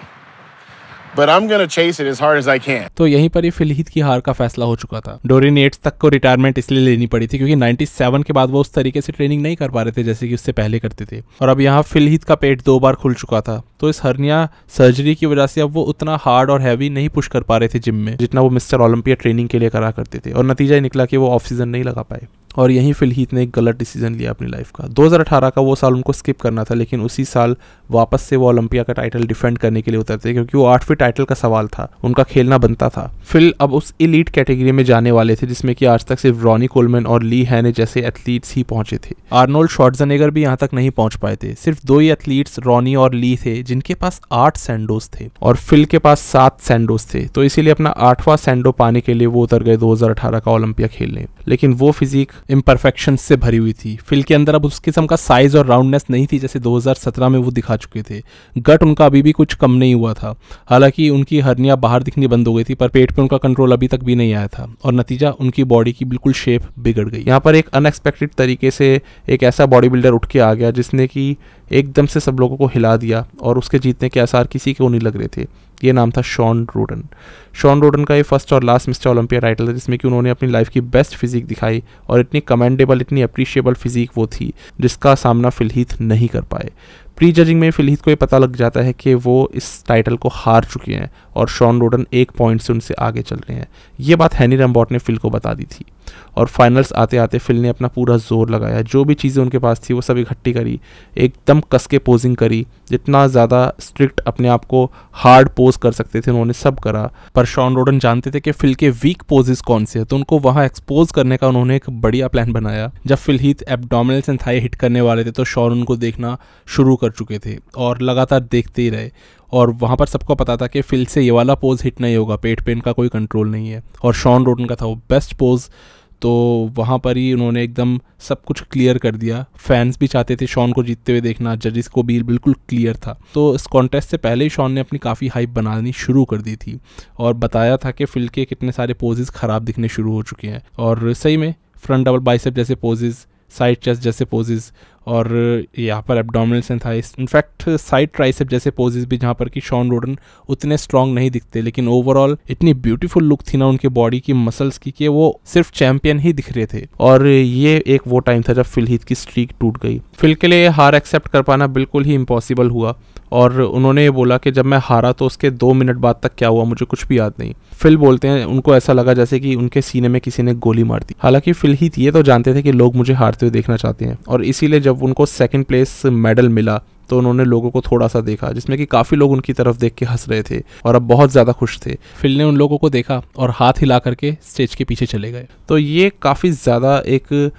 but I'm gonna chase it as hard as I can. तो यहीं पर ही फिलहीत की हार का फैसला हो चुका था डोरिन एट्स तक को रिटायरमेंट इसलिए लेनी पड़ी थी क्योंकि 97 के बाद वो उस तरीके से ट्रेनिंग नहीं कर पा रहे थे जैसे कि उससे पहले करते थे और अब यहाँ फिलहीत का पेट दो बार खुल चुका था तो इस हर्निया सर्जरी की वजह से अब वो उतना हार्ड और हैवी नहीं पुश कर पा रहे थे जिम में जितना वो मिस्टर ओलंपिया ट्रेनिंग के लिए करा करते थे और नतीजा ही निकला कि वो ऑफ सीजन नहीं लगा पाए और यहीं फिलहीत ने एक गलत डिसीजन लिया अपनी लाइफ का 2018 का वो साल उनको स्किप करना था लेकिन उसी साल वापस से वो ओलंपिया का टाइटल डिफेंड करने के लिए उतरते क्योंकि वो आठवें टाइटल का सवाल था उनका खेलना बनता था फिल अब उस इलीट कैटेगरी में जाने वाले थे जिसमें कि आज तक सिर्फ रॉनी कोलमैन और ली हैने जैसे एथलीट्स ही पहुंचे थे आर्नोल्ड शॉर्टजनेगर भी यहाँ तक नहीं पहुंच पाए थे सिर्फ दो ही एथलीट्स रॉनी और ली थे जिनके पास आठ सैंडोज थे और फिल के पास सात सैंडोज थे तो इसीलिए अपना आठवां सैंडो पाने के लिए वो उतर गए दो का ओलंपिया खेलने लेकिन वो फिजिक इम्परफेक्शन से भरी हुई थी फिल के अंदर अब उस किस्म का साइज और राउंडनेस नहीं थी जैसे दो में वो दिखा चुके थे गट उनका अभी भी कुछ कम नहीं हुआ था हालांकि उनकी हरनिया बाहर दिखनी बंद हो गई थी पर पेट पर उनका कंट्रोल अभी तक भी नहीं आया था और नतीजा उनकी बॉडी की बिल्कुल शेप बिगड़ गई यहाँ पर एक अनएक्सपेक्टेड तरीके से एक ऐसा बॉडी बिल्डर उठ के आ गया जिसने कि एकदम से सब लोगों को हिला दिया और उसके जीतने के आसार किसी को नहीं लग रहे थे ये नाम था शॉन रोडन शॉन रोडन का ये फर्स्ट और लास्ट मिस्टर ओलंपिया टाइटल था जिसमें कि उन्होंने अपनी लाइफ की बेस्ट फिजिक दिखाई और इतनी कमेंडेबल इतनी अप्रिशिएबल फिजिक वो थी जिसका सामना फिलहित नहीं कर पाए प्री जजिंग में फिलहित को ये पता लग जाता है कि वो इस टाइटल को हार चुके हैं और शॉन रोडन एक पॉइंट से उनसे आगे चल रहे हैं ये बात हैनी रम्बॉट ने फिल को बता दी थी और फाइनल्स आते आते फिल ने अपना पूरा जोर लगाया जो भी चीज़ें उनके पास थी वो सब इकट्ठी करी एकदम कस के पोजिंग करी जितना ज़्यादा स्ट्रिक्ट अपने आप को हार्ड पोज कर सकते थे उन्होंने सब करा पर शॉन रोडन जानते थे कि फिल के वीक पोजेज कौन से हैं तो उनको वहाँ एक्सपोज करने का उन्होंने एक बढ़िया प्लान बनाया जब Phil Heath abdominals and thigh hit करने वाले थे तो शॉन उनको देखना शुरू कर चुके थे और लगातार देखते ही रहे और वहाँ पर सबको पता था कि फिल से ये वाला पोज़ हिट नहीं होगा पेट पेन का कोई कंट्रोल नहीं है और शॉन रोडन का था वो बेस्ट पोज़ तो वहाँ पर ही उन्होंने एकदम सब कुछ क्लियर कर दिया फैंस भी चाहते थे शॉन को जीतते हुए देखना जजिस को भी बिल्कुल क्लियर था तो इस कॉन्टेस्ट से पहले ही शॉन ने अपनी काफ़ी हाइप बनानी शुरू कर दी थी और बताया था कि फिल के कितने सारे पोजेज़ ख़राब दिखने शुरू हो चुके हैं और सही में फ्रंट डबल बाइसेप जैसे पोजेज़ साइड चेस्ट जैसे पोजेज़ और यहाँ पर abdominal and thighs in fact side tricep जैसे पोजेज भी जहाँ पर कि शॉन रोडन उतने स्ट्रॉन्ग नहीं दिखते लेकिन ओवरऑल इतनी ब्यूटीफुल लुक थी ना उनके बॉडी की मसल्स की कि वो सिर्फ चैंपियन ही दिख रहे थे और ये एक वो टाइम था जब फिल की स्ट्रीक टूट गई फिल के लिए हार एक्सेप्ट कर पाना बिल्कुल ही इम्पॉसिबल हुआ और उन्होंने ये बोला कि जब मैं हारा तो उसके दो मिनट बाद तक क्या हुआ मुझे कुछ भी याद नहीं फिल बोलते हैं उनको ऐसा लगा जैसे कि उनके सीने में किसी ने गोली मार दी हालांकि फिल ही ये तो जानते थे कि लोग मुझे हारते हुए देखना चाहते हैं और इसीलिए जब उनको सेकेंड प्लेस मेडल मिला तो उन्होंने लोगों को थोड़ा सा देखा जिसमें कि काफ़ी लोग उनकी तरफ देख के हंस रहे थे और अब बहुत ज़्यादा खुश थे फिल ने उन लोगों को देखा और हाथ हिला करके स्टेज के पीछे चले गए तो ये काफ़ी ज़्यादा एक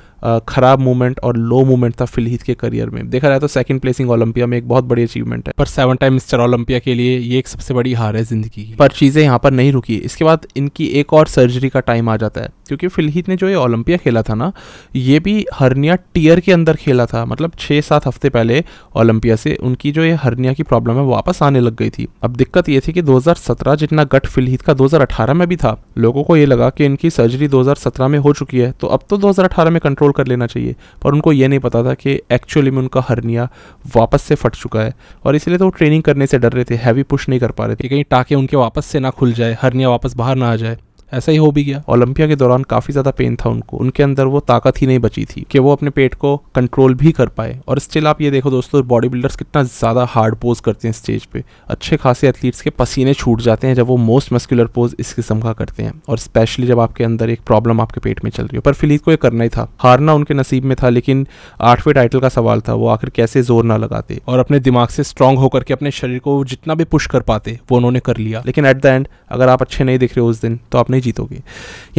ख़राब मूवमेंट और लो मूवमेंट था फिलहीत के करियर में देखा जाए तो सेकंड प्लेसिंग ओलंपिया में एक बहुत बड़ी अचीवमेंट है पर सेवन टाइम मिस्टर ओलंपिया के लिए ये एक सबसे बड़ी हार है ज़िंदगी पर चीज़ें यहाँ पर नहीं रुकी इसके बाद इनकी एक और सर्जरी का टाइम आ जाता है क्योंकि फिलहित ने जो ये ओलंपिया खेला था ना ये भी हर्निया टीयर के अंदर खेला था मतलब छः सात हफ्ते पहले ओलंपिया से उनकी जो ये हर्निया की प्रॉब्लम है वापस आने लग गई थी अब दिक्कत ये थी कि 2017 जितना गट फिलहित का 2018 में भी था लोगों को ये लगा कि इनकी सर्जरी 2017 में हो चुकी है तो अब तो 2018 में कंट्रोल इग्नोर कर लेना चाहिए पर उनको ये नहीं पता था कि एक्चुअली में उनका हरनिया वापस से फट चुका है और इसलिए तो वो ट्रेनिंग करने से डर रहे थे हैवी पुश नहीं कर पा रहे थे कहीं टाके उनके वापस से ना खुल जाए हरनिया वापस बाहर ना आ जाए ऐसा ही हो भी गया ओलंपिया के दौरान काफ़ी ज़्यादा पेन था उनको उनके अंदर वो ताकत ही नहीं बची थी कि वो अपने पेट को कंट्रोल भी कर पाए और स्टिल आप ये देखो दोस्तों बॉडी बिल्डर्स कितना ज़्यादा हार्ड पोज करते हैं स्टेज पे अच्छे खासे एथलीट्स के पसीने छूट जाते हैं जब वो मोस्ट मस्कुलर पोज इस किस्म का करते हैं और स्पेशली जब आपके अंदर एक प्रॉब्लम आपके पेट में चल रही हो पर फिलीद को ये करना ही था हारना उनके नसीब में था लेकिन आठवें टाइटल का सवाल था वो आखिर कैसे जोर ना लगाते और अपने दिमाग से स्ट्रांग होकर के अपने शरीर को जितना भी पुश कर पाते वो उन्होंने कर लिया लेकिन एट द एंड अगर आप अच्छे नहीं दिख रहे हो उस दिन तो आपने जीतोगे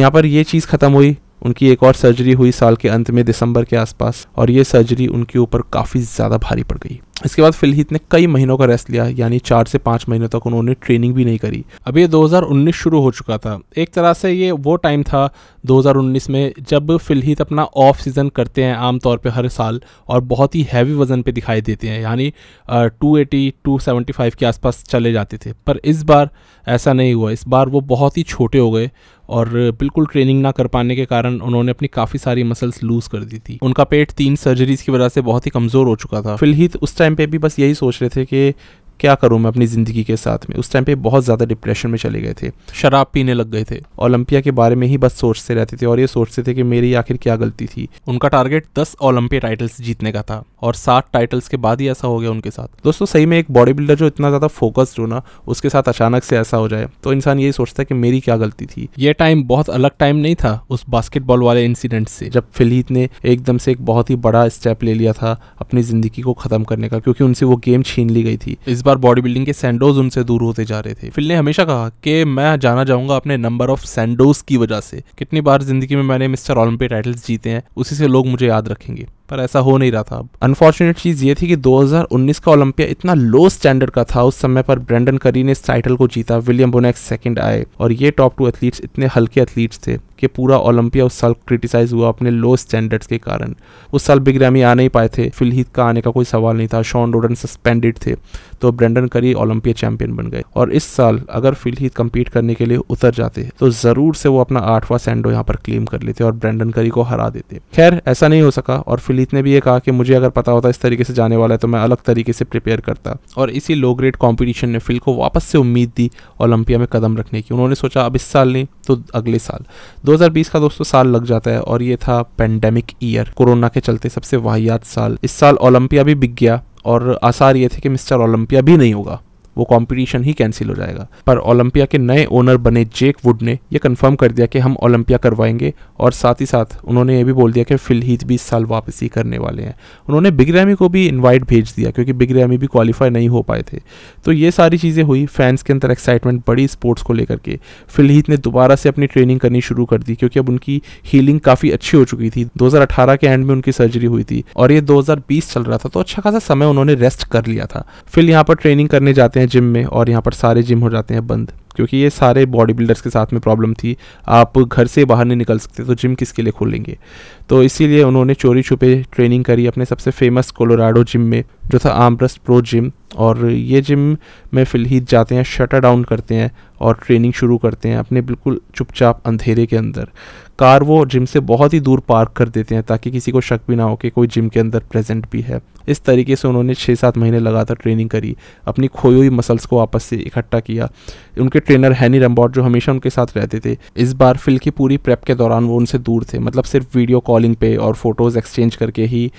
यहाँ पर ये चीज़ ख़त्म हुई उनकी एक और सर्जरी हुई साल के अंत में दिसंबर के आसपास और ये सर्जरी उनके ऊपर काफ़ी ज़्यादा भारी पड़ गई इसके बाद फिलहित ने कई महीनों का रेस्ट लिया यानी चार से पाँच महीनों तक उन्होंने ट्रेनिंग भी नहीं करी अब ये 2019 शुरू हो चुका था एक तरह से ये वो टाइम था 2019 में जब फिलहित अपना ऑफ सीज़न करते हैं आमतौर पे हर साल और बहुत ही हैवी वज़न पे दिखाई देते हैं यानी two eighty two seventy five के आसपास चले जाते थे पर इस बार ऐसा नहीं हुआ इस बार वो बहुत ही छोटे हो गए और बिल्कुल ट्रेनिंग ना कर पाने के कारण उन्होंने अपनी काफ़ी सारी मसल्स लूज़ कर दी थी उनका पेट तीन सर्जरीज की वजह से बहुत ही कमज़ोर हो चुका था फिलहित उस टाइम टाइम पे भी बस यही सोच रहे थे कि क्या करूँ मैं अपनी ज़िंदगी के साथ में उस टाइम पे बहुत ज़्यादा डिप्रेशन में चले गए थे शराब पीने लग गए थे ओलंपिया के बारे में ही बस सोचते रहते थे और ये सोचते थे कि मेरी आखिर क्या गलती थी उनका टारगेट दस ओलंपिया टाइटल्स जीतने का था और सात टाइटल्स के बाद ही ऐसा हो गया उनके साथ दोस्तों सही में एक बॉडी बिल्डर जो इतना ज़्यादा फोकस्ड हो ना उसके साथ अचानक से ऐसा हो जाए तो इंसान यही सोचता है कि मेरी क्या गलती थी ये टाइम बहुत अलग टाइम नहीं था उस बास्केटबॉल वाले इंसिडेंट से जब फिलीत ने एकदम से एक बहुत ही बड़ा स्टेप ले लिया था अपनी ज़िंदगी को ख़त्म करने का क्योंकि उनसे वो गेम छीन ली गई थी इस बार बॉडी बिल्डिंग के सैंडोज उनसे दूर होते जा रहे थे फिल ने हमेशा कहा कि मैं जाना जाऊंगा अपने नंबर ऑफ सैंडोज की वजह से कितनी बार जिंदगी में मैंने मिस्टर ओलंपिक टाइटल्स जीते हैं उसी से लोग मुझे याद रखेंगे पर ऐसा हो नहीं रहा था अनफॉर्चुनेट चीज़ ये थी कि 2019 का ओलंपिया इतना लो स्टैंडर्ड का था उस समय पर ब्रेंडन करी ने इस टाइटल को जीता विलियम बोनेक्स सेकंड आए और ये टॉप टू एथलीट्स इतने हल्के एथलीट्स थे कि पूरा ओलंपिया उस साल क्रिटिसाइज हुआ अपने लो स्टैंडर्ड्स के कारण उस साल बिग रैमी आ नहीं पाए थे फिलहित का आने का कोई सवाल नहीं था शॉन रोडन सस्पेंडेड थे तो ब्रेंडन करी ओलंपिया चैंपियन बन गए और इस साल अगर फिलहित कम्पीट करने के लिए उतर जाते तो ज़रूर से वो अपना आठवां सेंडो यहाँ पर क्लेम कर लेते और ब्रेंडन करी को हरा देते खैर ऐसा नहीं हो सका और फिर पुलिस ने भी ये कहा कि मुझे अगर पता होता इस तरीके से जाने वाला है तो मैं अलग तरीके से प्रिपेयर करता और इसी लो ग्रेड कॉम्पिटिशन ने फिल को वापस से उम्मीद दी ओलंपिया में कदम रखने की उन्होंने सोचा अब इस साल नहीं तो अगले साल दो का दोस्तों साल लग जाता है और ये था पेंडेमिक ईयर कोरोना के चलते सबसे वाहियात साल इस साल ओलंपिया भी बिक गया और आसार ये थे कि मिस्टर ओलंपिया भी नहीं होगा वो कॉम्पिटिशन ही कैंसिल हो जाएगा पर ओलंपिया के नए ओनर बने जेक वुड ने यह कंफर्म कर दिया कि हम ओलंपिया करवाएंगे और साथ ही साथ उन्होंने ये भी बोल दिया कि फिल हीथ भी इस साल वापसी करने वाले हैं उन्होंने बिग रैमी को भी इन्वाइट भेज दिया क्योंकि बिग रैमी भी क्वालिफाई नहीं हो पाए थे तो ये सारी चीज़ें हुई फैंस के अंदर एक्साइटमेंट बड़ी स्पोर्ट्स को लेकर के फिल हीथ ने दोबारा से अपनी ट्रेनिंग करनी शुरू कर दी क्योंकि अब उनकी हीलिंग काफ़ी अच्छी हो चुकी थी दो के एंड में उनकी सर्जरी हुई थी और ये दो चल रहा था तो अच्छा खासा समय उन्होंने रेस्ट कर लिया था फिल यहाँ पर ट्रेनिंग करने जाते हैं हैं जिम में और यहाँ पर सारे जिम हो जाते हैं बंद क्योंकि ये सारे बॉडी बिल्डर्स के साथ में प्रॉब्लम थी आप घर से बाहर नहीं निकल सकते तो जिम किसके लिए खोलेंगे तो इसीलिए उन्होंने चोरी छुपे ट्रेनिंग करी अपने सबसे फेमस कोलोराडो जिम में जो था आमप्रस्ट प्रो जिम और ये जिम में फिलहित जाते हैं शटर डाउन करते हैं और ट्रेनिंग शुरू करते हैं अपने बिल्कुल चुपचाप अंधेरे के अंदर कार वो जिम से बहुत ही दूर पार्क कर देते हैं ताकि किसी को शक भी ना हो कि कोई जिम के अंदर प्रेजेंट भी है इस तरीके से उन्होंने छः सात महीने लगातार ट्रेनिंग करी अपनी खोई हुई मसल्स को आपस से इकट्ठा किया उनके ट्रेनर हैनी रम्बॉट जो हमेशा उनके साथ रहते थे इस बार फिल की पूरी प्रेप के दौरान वो उनसे दूर थे मतलब सिर्फ वीडियो कॉलिंग पे और फोटोज़ एक्सचेंज करके ही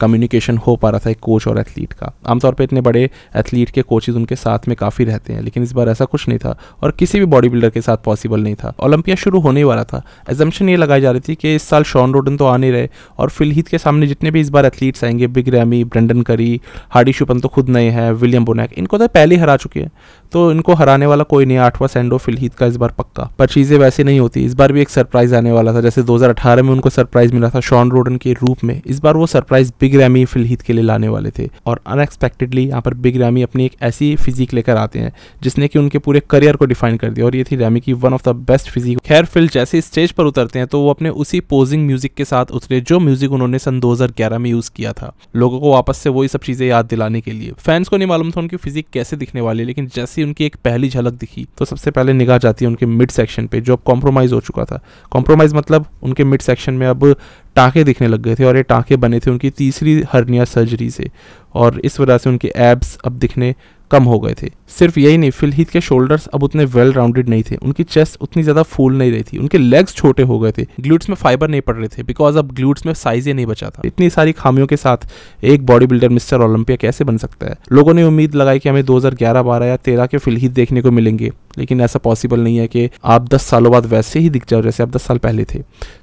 कम्युनिकेशन हो पा रहा था एक कोच और एथलीट का आमतौर पर इतने बड़े एथलीट के कोचेज़ उनके साथ में काफ़ी रहते हैं लेकिन इस बार ऐसा कुछ नहीं था और किसी भी बॉडी बिल्डर के साथ पॉसिबल नहीं था ओलंपिया शुरू होने वाला था एजम कंटेंशन ये लगाई जा रही थी कि इस साल शॉन रोडन तो आ नहीं रहे और फिलहीत के सामने जितने भी इस बार एथलीट्स आएंगे big Ramy Brandon Curry Hadi Choopan तो खुद नए हैं विलियम बोनैक इनको तो पहले हरा चुके हैं तो इनको हराने वाला कोई नहीं आठवां सैंडो फिलहीत का इस बार पक्का पर चीज़ें वैसे नहीं होती इस बार भी एक सरप्राइज़ आने वाला था जैसे दो में उनको सरप्राइज़ मिला था शॉन रोडन के रूप में इस बार वो सरप्राइज़ बिग रैमी फिलहीत के लिए लाने वाले थे और अनएक्सपेक्टेडली यहाँ पर बिग रैमी अपनी एक ऐसी फिजिक लेकर आते हैं जिसने कि उनके पूरे करियर को डिफाइन कर दिया और ये थी रैमी की one of the best physique खैर फिल जैसे स्टेज पर उतर करते हैं तो वो अपने उसी पोजिंग म्यूजिक के साथ उतरे जो म्यूजिक उन्होंने सन दो में यूज किया था लोगों को वापस से वही सब चीजें याद दिलाने के लिए फैंस को नहीं मालूम था उनकी फिजिक कैसे दिखने वाली लेकिन जैसे उनकी एक पहली झलक दिखी तो सबसे पहले निगाह जाती है उनके मिड सेक्शन पे जो अब कॉम्प्रोमाइज हो चुका था कॉम्प्रोमाइज मतलब उनके मिड सेक्शन में अब टाँके दिखने लग गए थे और ये टाँके बने थे उनकी तीसरी हर्निया सर्जरी से और इस वजह से उनके एब्स अब दिखने कम हो गए थे सिर्फ यही नहीं फिलहित के शोल्डर्स अब उतने वेल राउंडेड नहीं थे उनकी चेस्ट उतनी ज्यादा फूल नहीं रही थी उनके लेग्स छोटे हो गए थे ग्लूट्स में फाइबर नहीं पड़ रहे थे बिकॉज अब ग्लूट्स में साइज ही नहीं बचा था इतनी सारी खामियों के साथ एक बॉडी बिल्डर मिस्टर ओलंपिया कैसे बन सकता है लोगों ने उम्मीद लगाई कि हमें दो हजार या तेरह के फिलहित देखने को मिलेंगे लेकिन ऐसा पॉसिबल नहीं है कि आप दस सालों बाद वैसे ही दिख जाओ जैसे आप दस साल पहले थे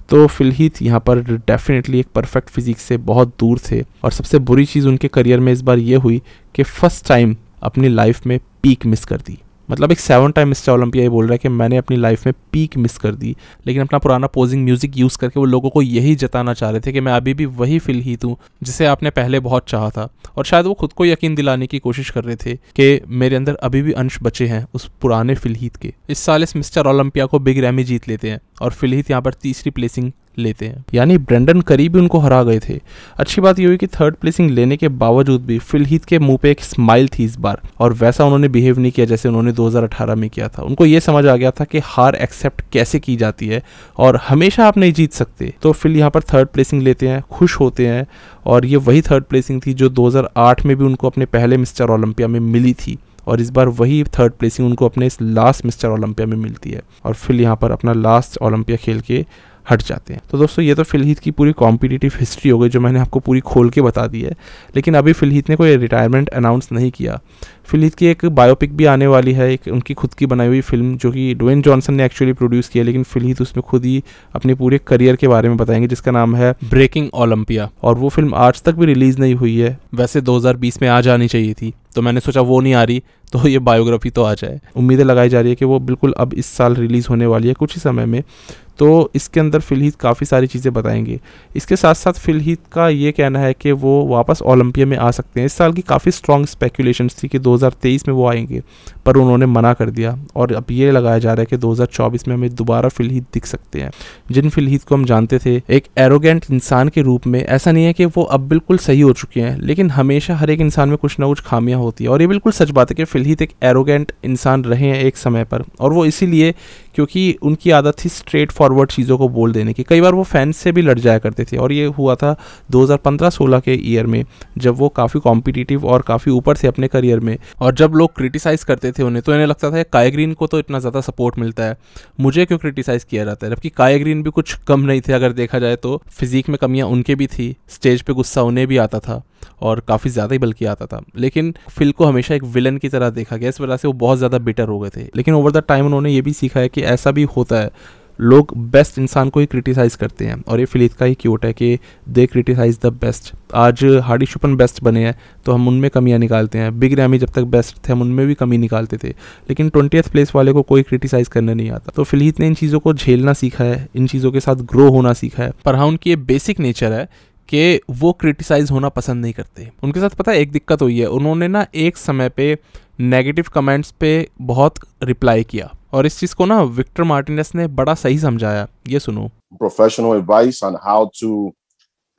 तो फिलहित यहाँ पर डेफिनेटली एक परफेक्ट फिजिक्स से बहुत दूर थे और सबसे बुरी चीज़ उनके करियर में इस बार ये हुई कि फर्स्ट टाइम अपनी लाइफ में पीक मिस कर दी मतलब एक सेवन टाइम मिस्टर ओलंपिया ये बोल रहा है कि मैंने अपनी लाइफ में पीक मिस कर दी लेकिन अपना पुराना पोजिंग म्यूज़िक यूज़ करके वो लोगों को यही जताना चाह रहे थे कि मैं अभी भी वही फिल ही हूँ जिसे आपने पहले बहुत चाहा था और शायद वो खुद को यकीन दिलाने की कोशिश कर रहे थे कि मेरे अंदर अभी भी अंश बचे हैं उस पुराने फिलहीत के इस साल इस मिस्टर ओलंपिया को बिग रैमी जीत लेते हैं और फिलहीत यहाँ पर तीसरी प्लेसिंग लेते हैं यानी ब्रेंडन करी भी उनको हरा गए थे अच्छी बात यह हुई कि थर्ड प्लेसिंग लेने के बावजूद भी फिलहित के मुंह पे एक स्माइल थी इस बार और वैसा उन्होंने बिहेव नहीं किया जैसे उन्होंने 2018 में किया था उनको ये समझ आ गया था कि हार एक्सेप्ट कैसे की जाती है और हमेशा आप नहीं जीत सकते तो फिल यहाँ पर थर्ड प्लेसिंग लेते हैं खुश होते हैं और ये वही थर्ड प्लेसिंग थी जो दो में भी उनको अपने पहले मिस्टर ओलंपिया में मिली थी और इस बार वही थर्ड प्लेसिंग उनको अपने इस लास्ट मिस्टर ओलंपिया में मिलती है और फिर यहाँ पर अपना लास्ट ओलंपिया खेल के हट जाते हैं तो दोस्तों ये तो फिलहित की पूरी कॉम्पिटिटिव हिस्ट्री हो गई जो मैंने आपको पूरी खोल के बता दी है लेकिन अभी फ़िलहित ने कोई रिटायरमेंट अनाउंस नहीं किया फिलिथ की एक बायोपिक भी आने वाली है एक उनकी खुद की बनाई हुई फिल्म जो कि डोन जॉनसन ने एक्चुअली प्रोड्यूस किया लेकिन फिलिथ उसमें खुद ही अपने पूरे करियर के बारे में बताएंगे जिसका नाम है ब्रेकिंग ओलंपिया और वो फिल्म आज तक भी रिलीज नहीं हुई है वैसे 2020 में आ जानी चाहिए थी तो मैंने सोचा वो नहीं आ रही तो ये बायोग्राफी तो आ जाए उम्मीदें लगाई जा रही है कि वो बिल्कुल अब इस साल रिलीज़ होने वाली है कुछ ही समय में तो इसके अंदर फिलहित काफ़ी सारी चीज़ें बताएंगे इसके साथ साथ फिलहित का ये कहना है कि वो वापस ओलंपिया में आ सकते हैं इस साल की काफ़ी स्ट्रॉन्ग स्पेकुलेशंस थी कि 2023 में वो आएंगे पर उन्होंने मना कर दिया और अब ये लगाया जा रहा है कि 2024 में हमें दोबारा फिलहित दिख सकते हैं जिन फिलहित को हम जानते थे एक एरोगेंट इंसान के रूप में ऐसा नहीं है कि वो अब बिल्कुल सही हो चुके हैं लेकिन हमेशा हर एक इंसान में कुछ ना कुछ खामियाँ होती हैं और ये बिल्कुल सच बात है कि फिलहित एक एरोगेंट इंसान रहे हैं एक समय पर और वो इसीलिए क्योंकि उनकी आदत थी स्ट्रेट फॉरवर्ड चीज़ों को बोल देने की कई बार वो फैंस से भी लड़ जाया करते थे और ये हुआ था 2015-16 के ईयर में जब वो काफ़ी कॉम्पिटिटिव और काफ़ी ऊपर थे अपने करियर में और जब लोग क्रिटिसाइज़ करते थे उन्हें तो इन्हें लगता था कायग्रीन को तो इतना ज़्यादा सपोर्ट मिलता है मुझे क्यों क्रिटिसाइज़ किया जाता है जबकि कायग्रीन भी कुछ कम नहीं थे अगर देखा जाए तो फिजिक में कमियाँ उनके भी थी स्टेज पर गुस्सा उन्हें भी आता था और काफ़ी ज़्यादा ही बल्कि आता था लेकिन फिल को हमेशा एक विलन की तरह देखा गया इस वजह से वो बहुत ज़्यादा बेटर हो गए थे लेकिन ओवर द टाइम उन्होंने ये भी सीखा है कि ऐसा भी होता है लोग बेस्ट इंसान को ही क्रिटिसाइज़ करते हैं और ये फिलीत का ही क्यूट है कि दे क्रिटिसाइज द बेस्ट आज हार्डी शुपन बेस्ट बने हैं तो हम उनमें कमियां निकालते हैं बिग रैमी जब तक बेस्ट थे हम उनमें भी कमी निकालते थे लेकिन ट्वेंटीथ प्लेस वाले को कोई क्रिटिसाइज़ करने नहीं आता तो फिलहित ने इन चीज़ों को झेलना सीखा है इन चीज़ों के साथ ग्रो होना सीखा है पर हाँ उनकी ये बेसिक नेचर है कि वो क्रिटिसाइज होना पसंद नहीं करते उनके साथ पता है एक दिक्कत हुई है उन्होंने ना एक समय पे नेगेटिव कमेंट्स पे बहुत रिप्लाई किया और इस चीज को ना विक्टर मार्टिनस ने बड़ा सही समझाया ये सुनो professional advice on how to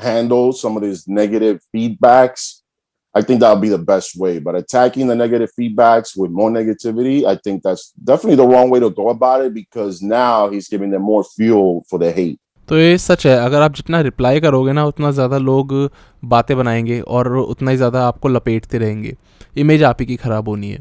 handle some of this negative feedbacks I think that will be the best way but attacking the negative feedbacks with more negativity I think that's definitely the wrong way to go about it because now he is giving them more fuel for the hate तो ये सच है अगर आप जितना reply करोगे ना उतना ज़्यादा लोग बातें बनाएंगे और उतना ही ज़्यादा आपको लपेटते रहेंगे इमेज आप ही की ख़राब होनी है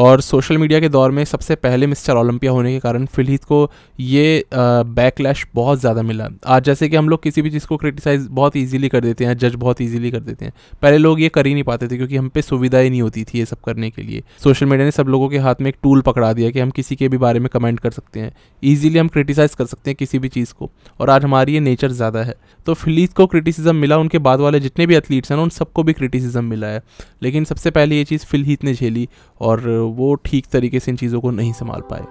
और सोशल मीडिया के दौर में सबसे पहले मिस्टर ओलंपिया होने के कारण फिलहित को ये बैकलैश बहुत ज़्यादा मिला आज जैसे कि हम लोग किसी भी चीज़ को क्रिटिसाइज़ बहुत ईजिली कर देते हैं जज बहुत ईजिली कर देते हैं पहले लोग ये कर ही नहीं पाते थे क्योंकि हम पे ही नहीं होती थी ये सब करने के लिए सोशल मीडिया ने सब लोगों के हाथ में एक टूल पकड़ा दिया कि हम किसी के भी बारे में कमेंट कर सकते हैं ईजिली हम क्रिटिसाइज़ कर सकते हैं किसी भी चीज़ को और आज हमारी ये नेचर ज़्यादा है तो फिलहित को क्रिटिसिज्म मिला उनके बाद वाले जितने भी एथलीट्स हैं ना उन सबको भी क्रिटिसिज्म मिला है लेकिन सबसे पहले ये चीज़ फिलहित ने झेली और वो ठीक तरीके से इन चीज़ों को नहीं संभाल पाए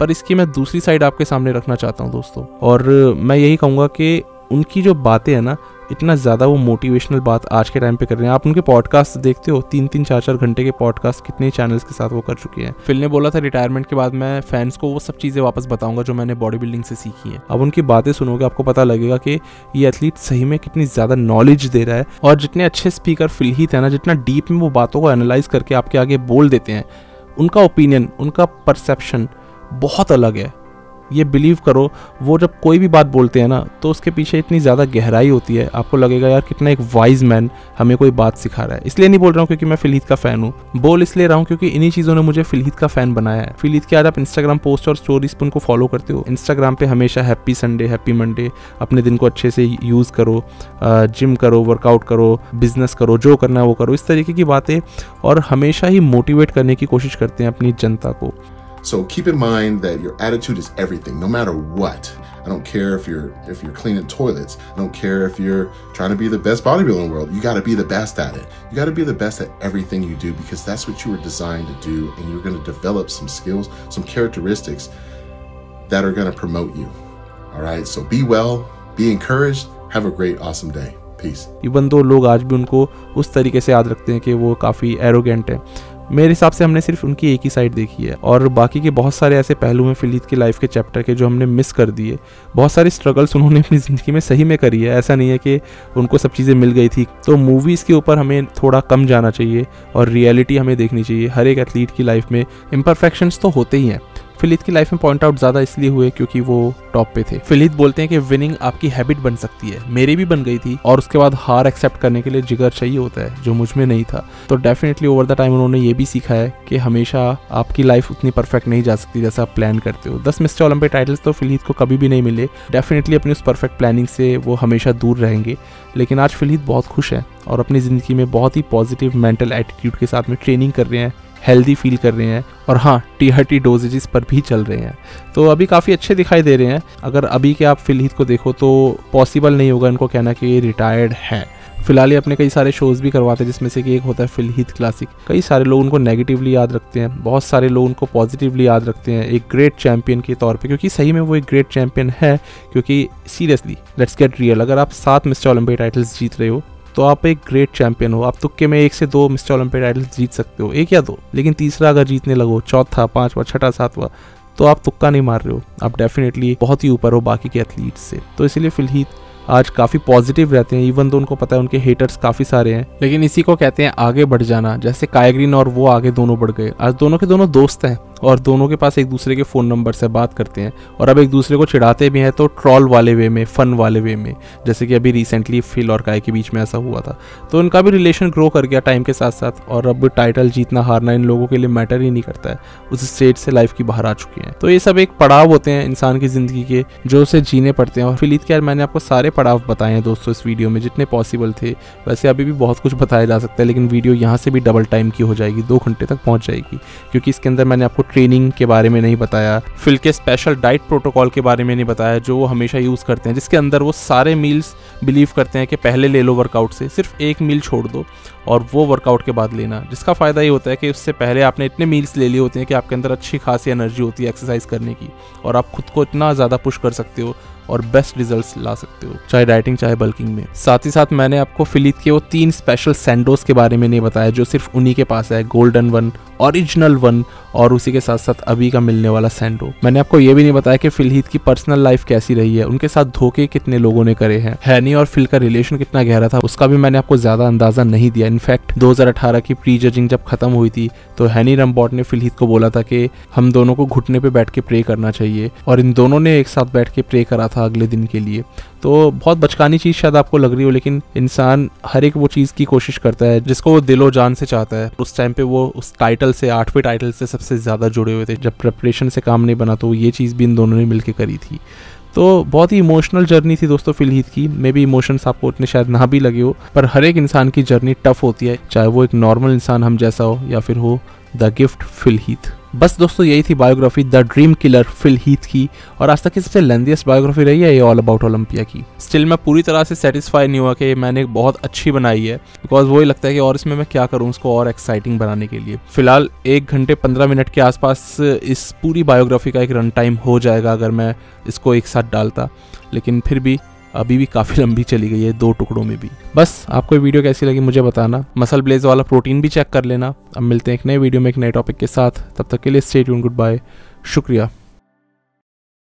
पर इसकी मैं दूसरी साइड आपके सामने रखना चाहता हूँ दोस्तों और मैं यही कहूँगा कि उनकी जो बातें हैं ना इतना ज़्यादा वो मोटिवेशनल बात आज के टाइम पे कर रहे हैं आप उनके पॉडकास्ट देखते हो तीन तीन चार चार घंटे के पॉडकास्ट कितने चैनल्स के साथ वो कर चुके हैं फिल ने बोला था रिटायरमेंट के बाद मैं फैंस को वो सब चीज़ें वापस बताऊंगा जो मैंने बॉडी बिल्डिंग से सीखी है अब उनकी बातें सुनोगे आपको पता लगेगा कि ये एथलीट सही में कितनी ज़्यादा नॉलेज दे रहा है और जितने अच्छे स्पीकर फिल ही थे ना जितना डीप में वो बातों को एनालाइज करके आपके आगे बोल देते हैं उनका ओपिनियन उनका परसेप्शन बहुत अलग है ये बिलीव करो वो जब कोई भी बात बोलते हैं ना तो उसके पीछे इतनी ज़्यादा गहराई होती है आपको लगेगा यार कितना एक वाइज मैन हमें कोई बात सिखा रहा है इसलिए नहीं बोल रहा हूँ क्योंकि मैं फिलहित का फ़ैन हूँ बोल इसलिए रहा हूँ क्योंकि इन्हीं चीज़ों ने मुझे फिलहित का फ़ैन बनाया है फिलहित के आज आप इंस्टाग्राम पोस्ट और स्टोरीज पर उनको फॉलो करते हो इंस्टाग्राम पर हमेशा हैप्पी संडे हैप्पी मंडे अपने दिन को अच्छे से यूज़ करो जिम करो वर्कआउट करो बिजनेस करो जो करना है वो करो इस तरीके की बातें और हमेशा ही मोटिवेट करने की कोशिश करते हैं अपनी जनता को So keep in mind that your attitude is everything, no matter what. I don't care if you're if you're cleaning toilets. I don't care if you're trying to be the best bodybuilder in the world. You got to be the best at it. You got to be the best at everything you do because that's what you were designed to do, and you're going to develop some skills, some characteristics that are going to promote you. All right. So be well, be encouraged. Have a great, awesome day. Peace. Even though लोग आज भी उनको उस तरीके से याद मेरे हिसाब से हमने सिर्फ उनकी एक ही साइड देखी है और बाकी के बहुत सारे ऐसे पहलू हैं फिलीत की लाइफ के चैप्टर के जो हमने मिस कर दिए बहुत सारे स्ट्रगल्स उन्होंने अपनी ज़िंदगी में सही में करी है ऐसा नहीं है कि उनको सब चीज़ें मिल गई थी तो मूवीज़ के ऊपर हमें थोड़ा कम जाना चाहिए और रियलिटी हमें देखनी चाहिए हर एक एथलीट की लाइफ में इम्परफेक्शंस तो होते ही हैं फिलिद की लाइफ में पॉइंट आउट ज्यादा इसलिए हुए क्योंकि वो टॉप पे थे फिलिद बोलते हैं कि विनिंग आपकी हैबिट बन सकती है मेरी भी बन गई थी और उसके बाद हार एक्सेप्ट करने के लिए जिगर चाहिए होता है जो मुझ में नहीं था तो डेफिनेटली ओवर द टाइम उन्होंने ये भी सीखा है कि हमेशा आपकी लाइफ उतनी परफेक्ट नहीं जा सकती जैसा आप प्लान करते हो दस मिस्टर ओलंपिक टाइटल्स तो फिलहिद को कभी भी नहीं मिले डेफिनेटली अपनी उस परफेक्ट प्लानिंग से वो हमेशा दूर रहेंगे लेकिन आज फिलहिद बहुत खुश है और अपनी ज़िंदगी में बहुत ही पॉजिटिव मेंटल एटीट्यूड के साथ में ट्रेनिंग कर रहे हैं हेल्दी फील कर रहे हैं और हाँ टी हटी डोजेज पर भी चल रहे हैं तो अभी काफ़ी अच्छे दिखाई दे रहे हैं अगर अभी के आप फिलहित को देखो तो पॉसिबल नहीं होगा इनको कहना कि ये रिटायर्ड है फिलहाल ही अपने कई सारे शोज़ भी करवाते हैं जिसमें से कि एक होता है फिलहित क्लासिक कई सारे लोग उनको नेगेटिवली याद रखते हैं बहुत सारे लोग उनको पॉजिटिवली याद रखते हैं एक ग्रेट चैंपियन के तौर पे क्योंकि सही में वो एक ग्रेट चैंपियन है क्योंकि सीरियसली लेट्स गेट रियल अगर आप सात मिस्टर ओलंपिक टाइटल्स जीत रहे हो तो आप एक ग्रेट चैंपियन हो आप तुक्के में एक से दो मिस्टर ओलंपिक टाइटल जीत सकते हो एक या दो लेकिन तीसरा अगर जीतने लगो चौथा पांचवा छठा सातवा तो आप तुक्का नहीं मार रहे हो आप डेफिनेटली बहुत ही ऊपर हो बाकी के एथलीट से तो इसलिए फिलहित आज काफ़ी पॉजिटिव रहते हैं इवन तो उनको पता है उनके हेटर्स काफ़ी सारे हैं लेकिन इसी को कहते हैं आगे बढ़ जाना जैसे कायग्रीन और वो आगे दोनों बढ़ गए आज दोनों के दोनों दोस्त हैं और दोनों के पास एक दूसरे के फ़ोन नंबर से बात करते हैं और अब एक दूसरे को चिढ़ाते भी हैं तो ट्रॉल वाले वे में फ़न वाले वे में जैसे कि अभी रिसेंटली फिल और काय के बीच में ऐसा हुआ था तो उनका भी रिलेशन ग्रो कर गया टाइम के साथ साथ और अब टाइटल जीतना हारना इन लोगों के लिए मैटर ही नहीं करता है उस स्टेज से लाइफ की बाहर आ चुके हैं तो ये सब एक पड़ाव होते हैं इंसान की ज़िंदगी के जो उसे जीने पड़ते हैं और फिलीत यार मैंने आपको सारे पड़ाव बताए हैं दोस्तों इस वीडियो में जितने पॉसिबल थे वैसे अभी भी बहुत कुछ बताया जा सकता है लेकिन वीडियो यहाँ से भी डबल टाइम की हो जाएगी दो घंटे तक पहुँच जाएगी क्योंकि इसके अंदर मैंने आपको ट्रेनिंग के बारे में नहीं बताया फिल के स्पेशल डाइट प्रोटोकॉल के बारे में नहीं बताया जो वो हमेशा यूज़ करते हैं जिसके अंदर वो सारे मील्स बिलीव करते हैं कि पहले ले लो वर्कआउट से सिर्फ एक मील छोड़ दो और वो वर्कआउट के बाद लेना जिसका फ़ायदा ये होता है कि उससे पहले आपने इतने मील्स ले लिए होते हैं कि आपके अंदर अच्छी खासी एनर्जी होती है एक्सरसाइज करने की और आप खुद को इतना ज़्यादा पुश कर सकते हो और बेस्ट रिजल्ट्स ला सकते हो चाहे डाइटिंग चाहे बल्किंग में साथ ही साथ मैंने आपको फिलीत के वो तीन स्पेशल सैंडोज के बारे में नहीं बताया जो सिर्फ उन्हीं के पास है गोल्डन वन ओरिजिनल वन और उसी के साथ साथ अभी का मिलने वाला सैंडो मैंने आपको ये भी नहीं बताया कि फिलहित की पर्सनल लाइफ कैसी रही है उनके साथ धोखे कितने लोगों ने करे हैं हैनी और फिल का रिलेशन कितना गहरा था उसका भी मैंने आपको ज्यादा अंदाजा नहीं दिया इनफैक्ट दो की प्री जजिंग जब खत्म हुई थी तो हैनी रमबॉट ने फिलहित को बोला था कि हम दोनों को घुटने पर बैठ के प्रे करना चाहिए और इन दोनों ने एक साथ बैठ के प्रे करा था अगले दिन के लिए तो बहुत बचकानी चीज़ शायद आपको लग रही हो लेकिन इंसान हर एक वो चीज़ की कोशिश करता है जिसको वो दिलो जान से चाहता है उस टाइम पे वो उस टाइटल टाइटल से आठवें टाइटल से सबसे ज़्यादा जुड़े हुए थे जब प्रेपरेशन से काम नहीं बना तो ये चीज़ भी इन दोनों ने मिलकर करी थी तो बहुत ही इमोशनल जर्नी थी दोस्तों फिलहित की मे बी इमोशंस आपको उतने शायद ना भी लगे हो पर हर एक इंसान की जर्नी टफ होती है चाहे वो एक नॉर्मल इंसान हम जैसा हो या फिर हो द गिफ्ट फिलहित बस दोस्तों यही थी biography the dream killer Phil Heath की और आज तक की सबसे लेंदियस्ट बायोग्राफी रही है ये ऑल अबाउट ओलंपिया की स्टिल मैं पूरी तरह से सेटिस्फाई नहीं हुआ कि मैंने एक बहुत अच्छी बनाई है बिकॉज वही लगता है कि और इसमें मैं क्या करूँ उसको और एक्साइटिंग बनाने के लिए फिलहाल एक घंटे पंद्रह मिनट के आसपास इस पूरी बायोग्राफी का एक रन टाइम हो जाएगा अगर मैं इसको एक साथ डालता लेकिन फिर भी अभी भी काफ़ी लंबी चली गई है दो टुकड़ों में भी बस आपको वीडियो कैसी लगी मुझे बताना मसल ब्लेज वाला प्रोटीन भी चेक कर लेना अब मिलते हैं एक नए वीडियो में एक नए टॉपिक के साथ तब तक के लिए स्टेट गुड बाय शुक्रिया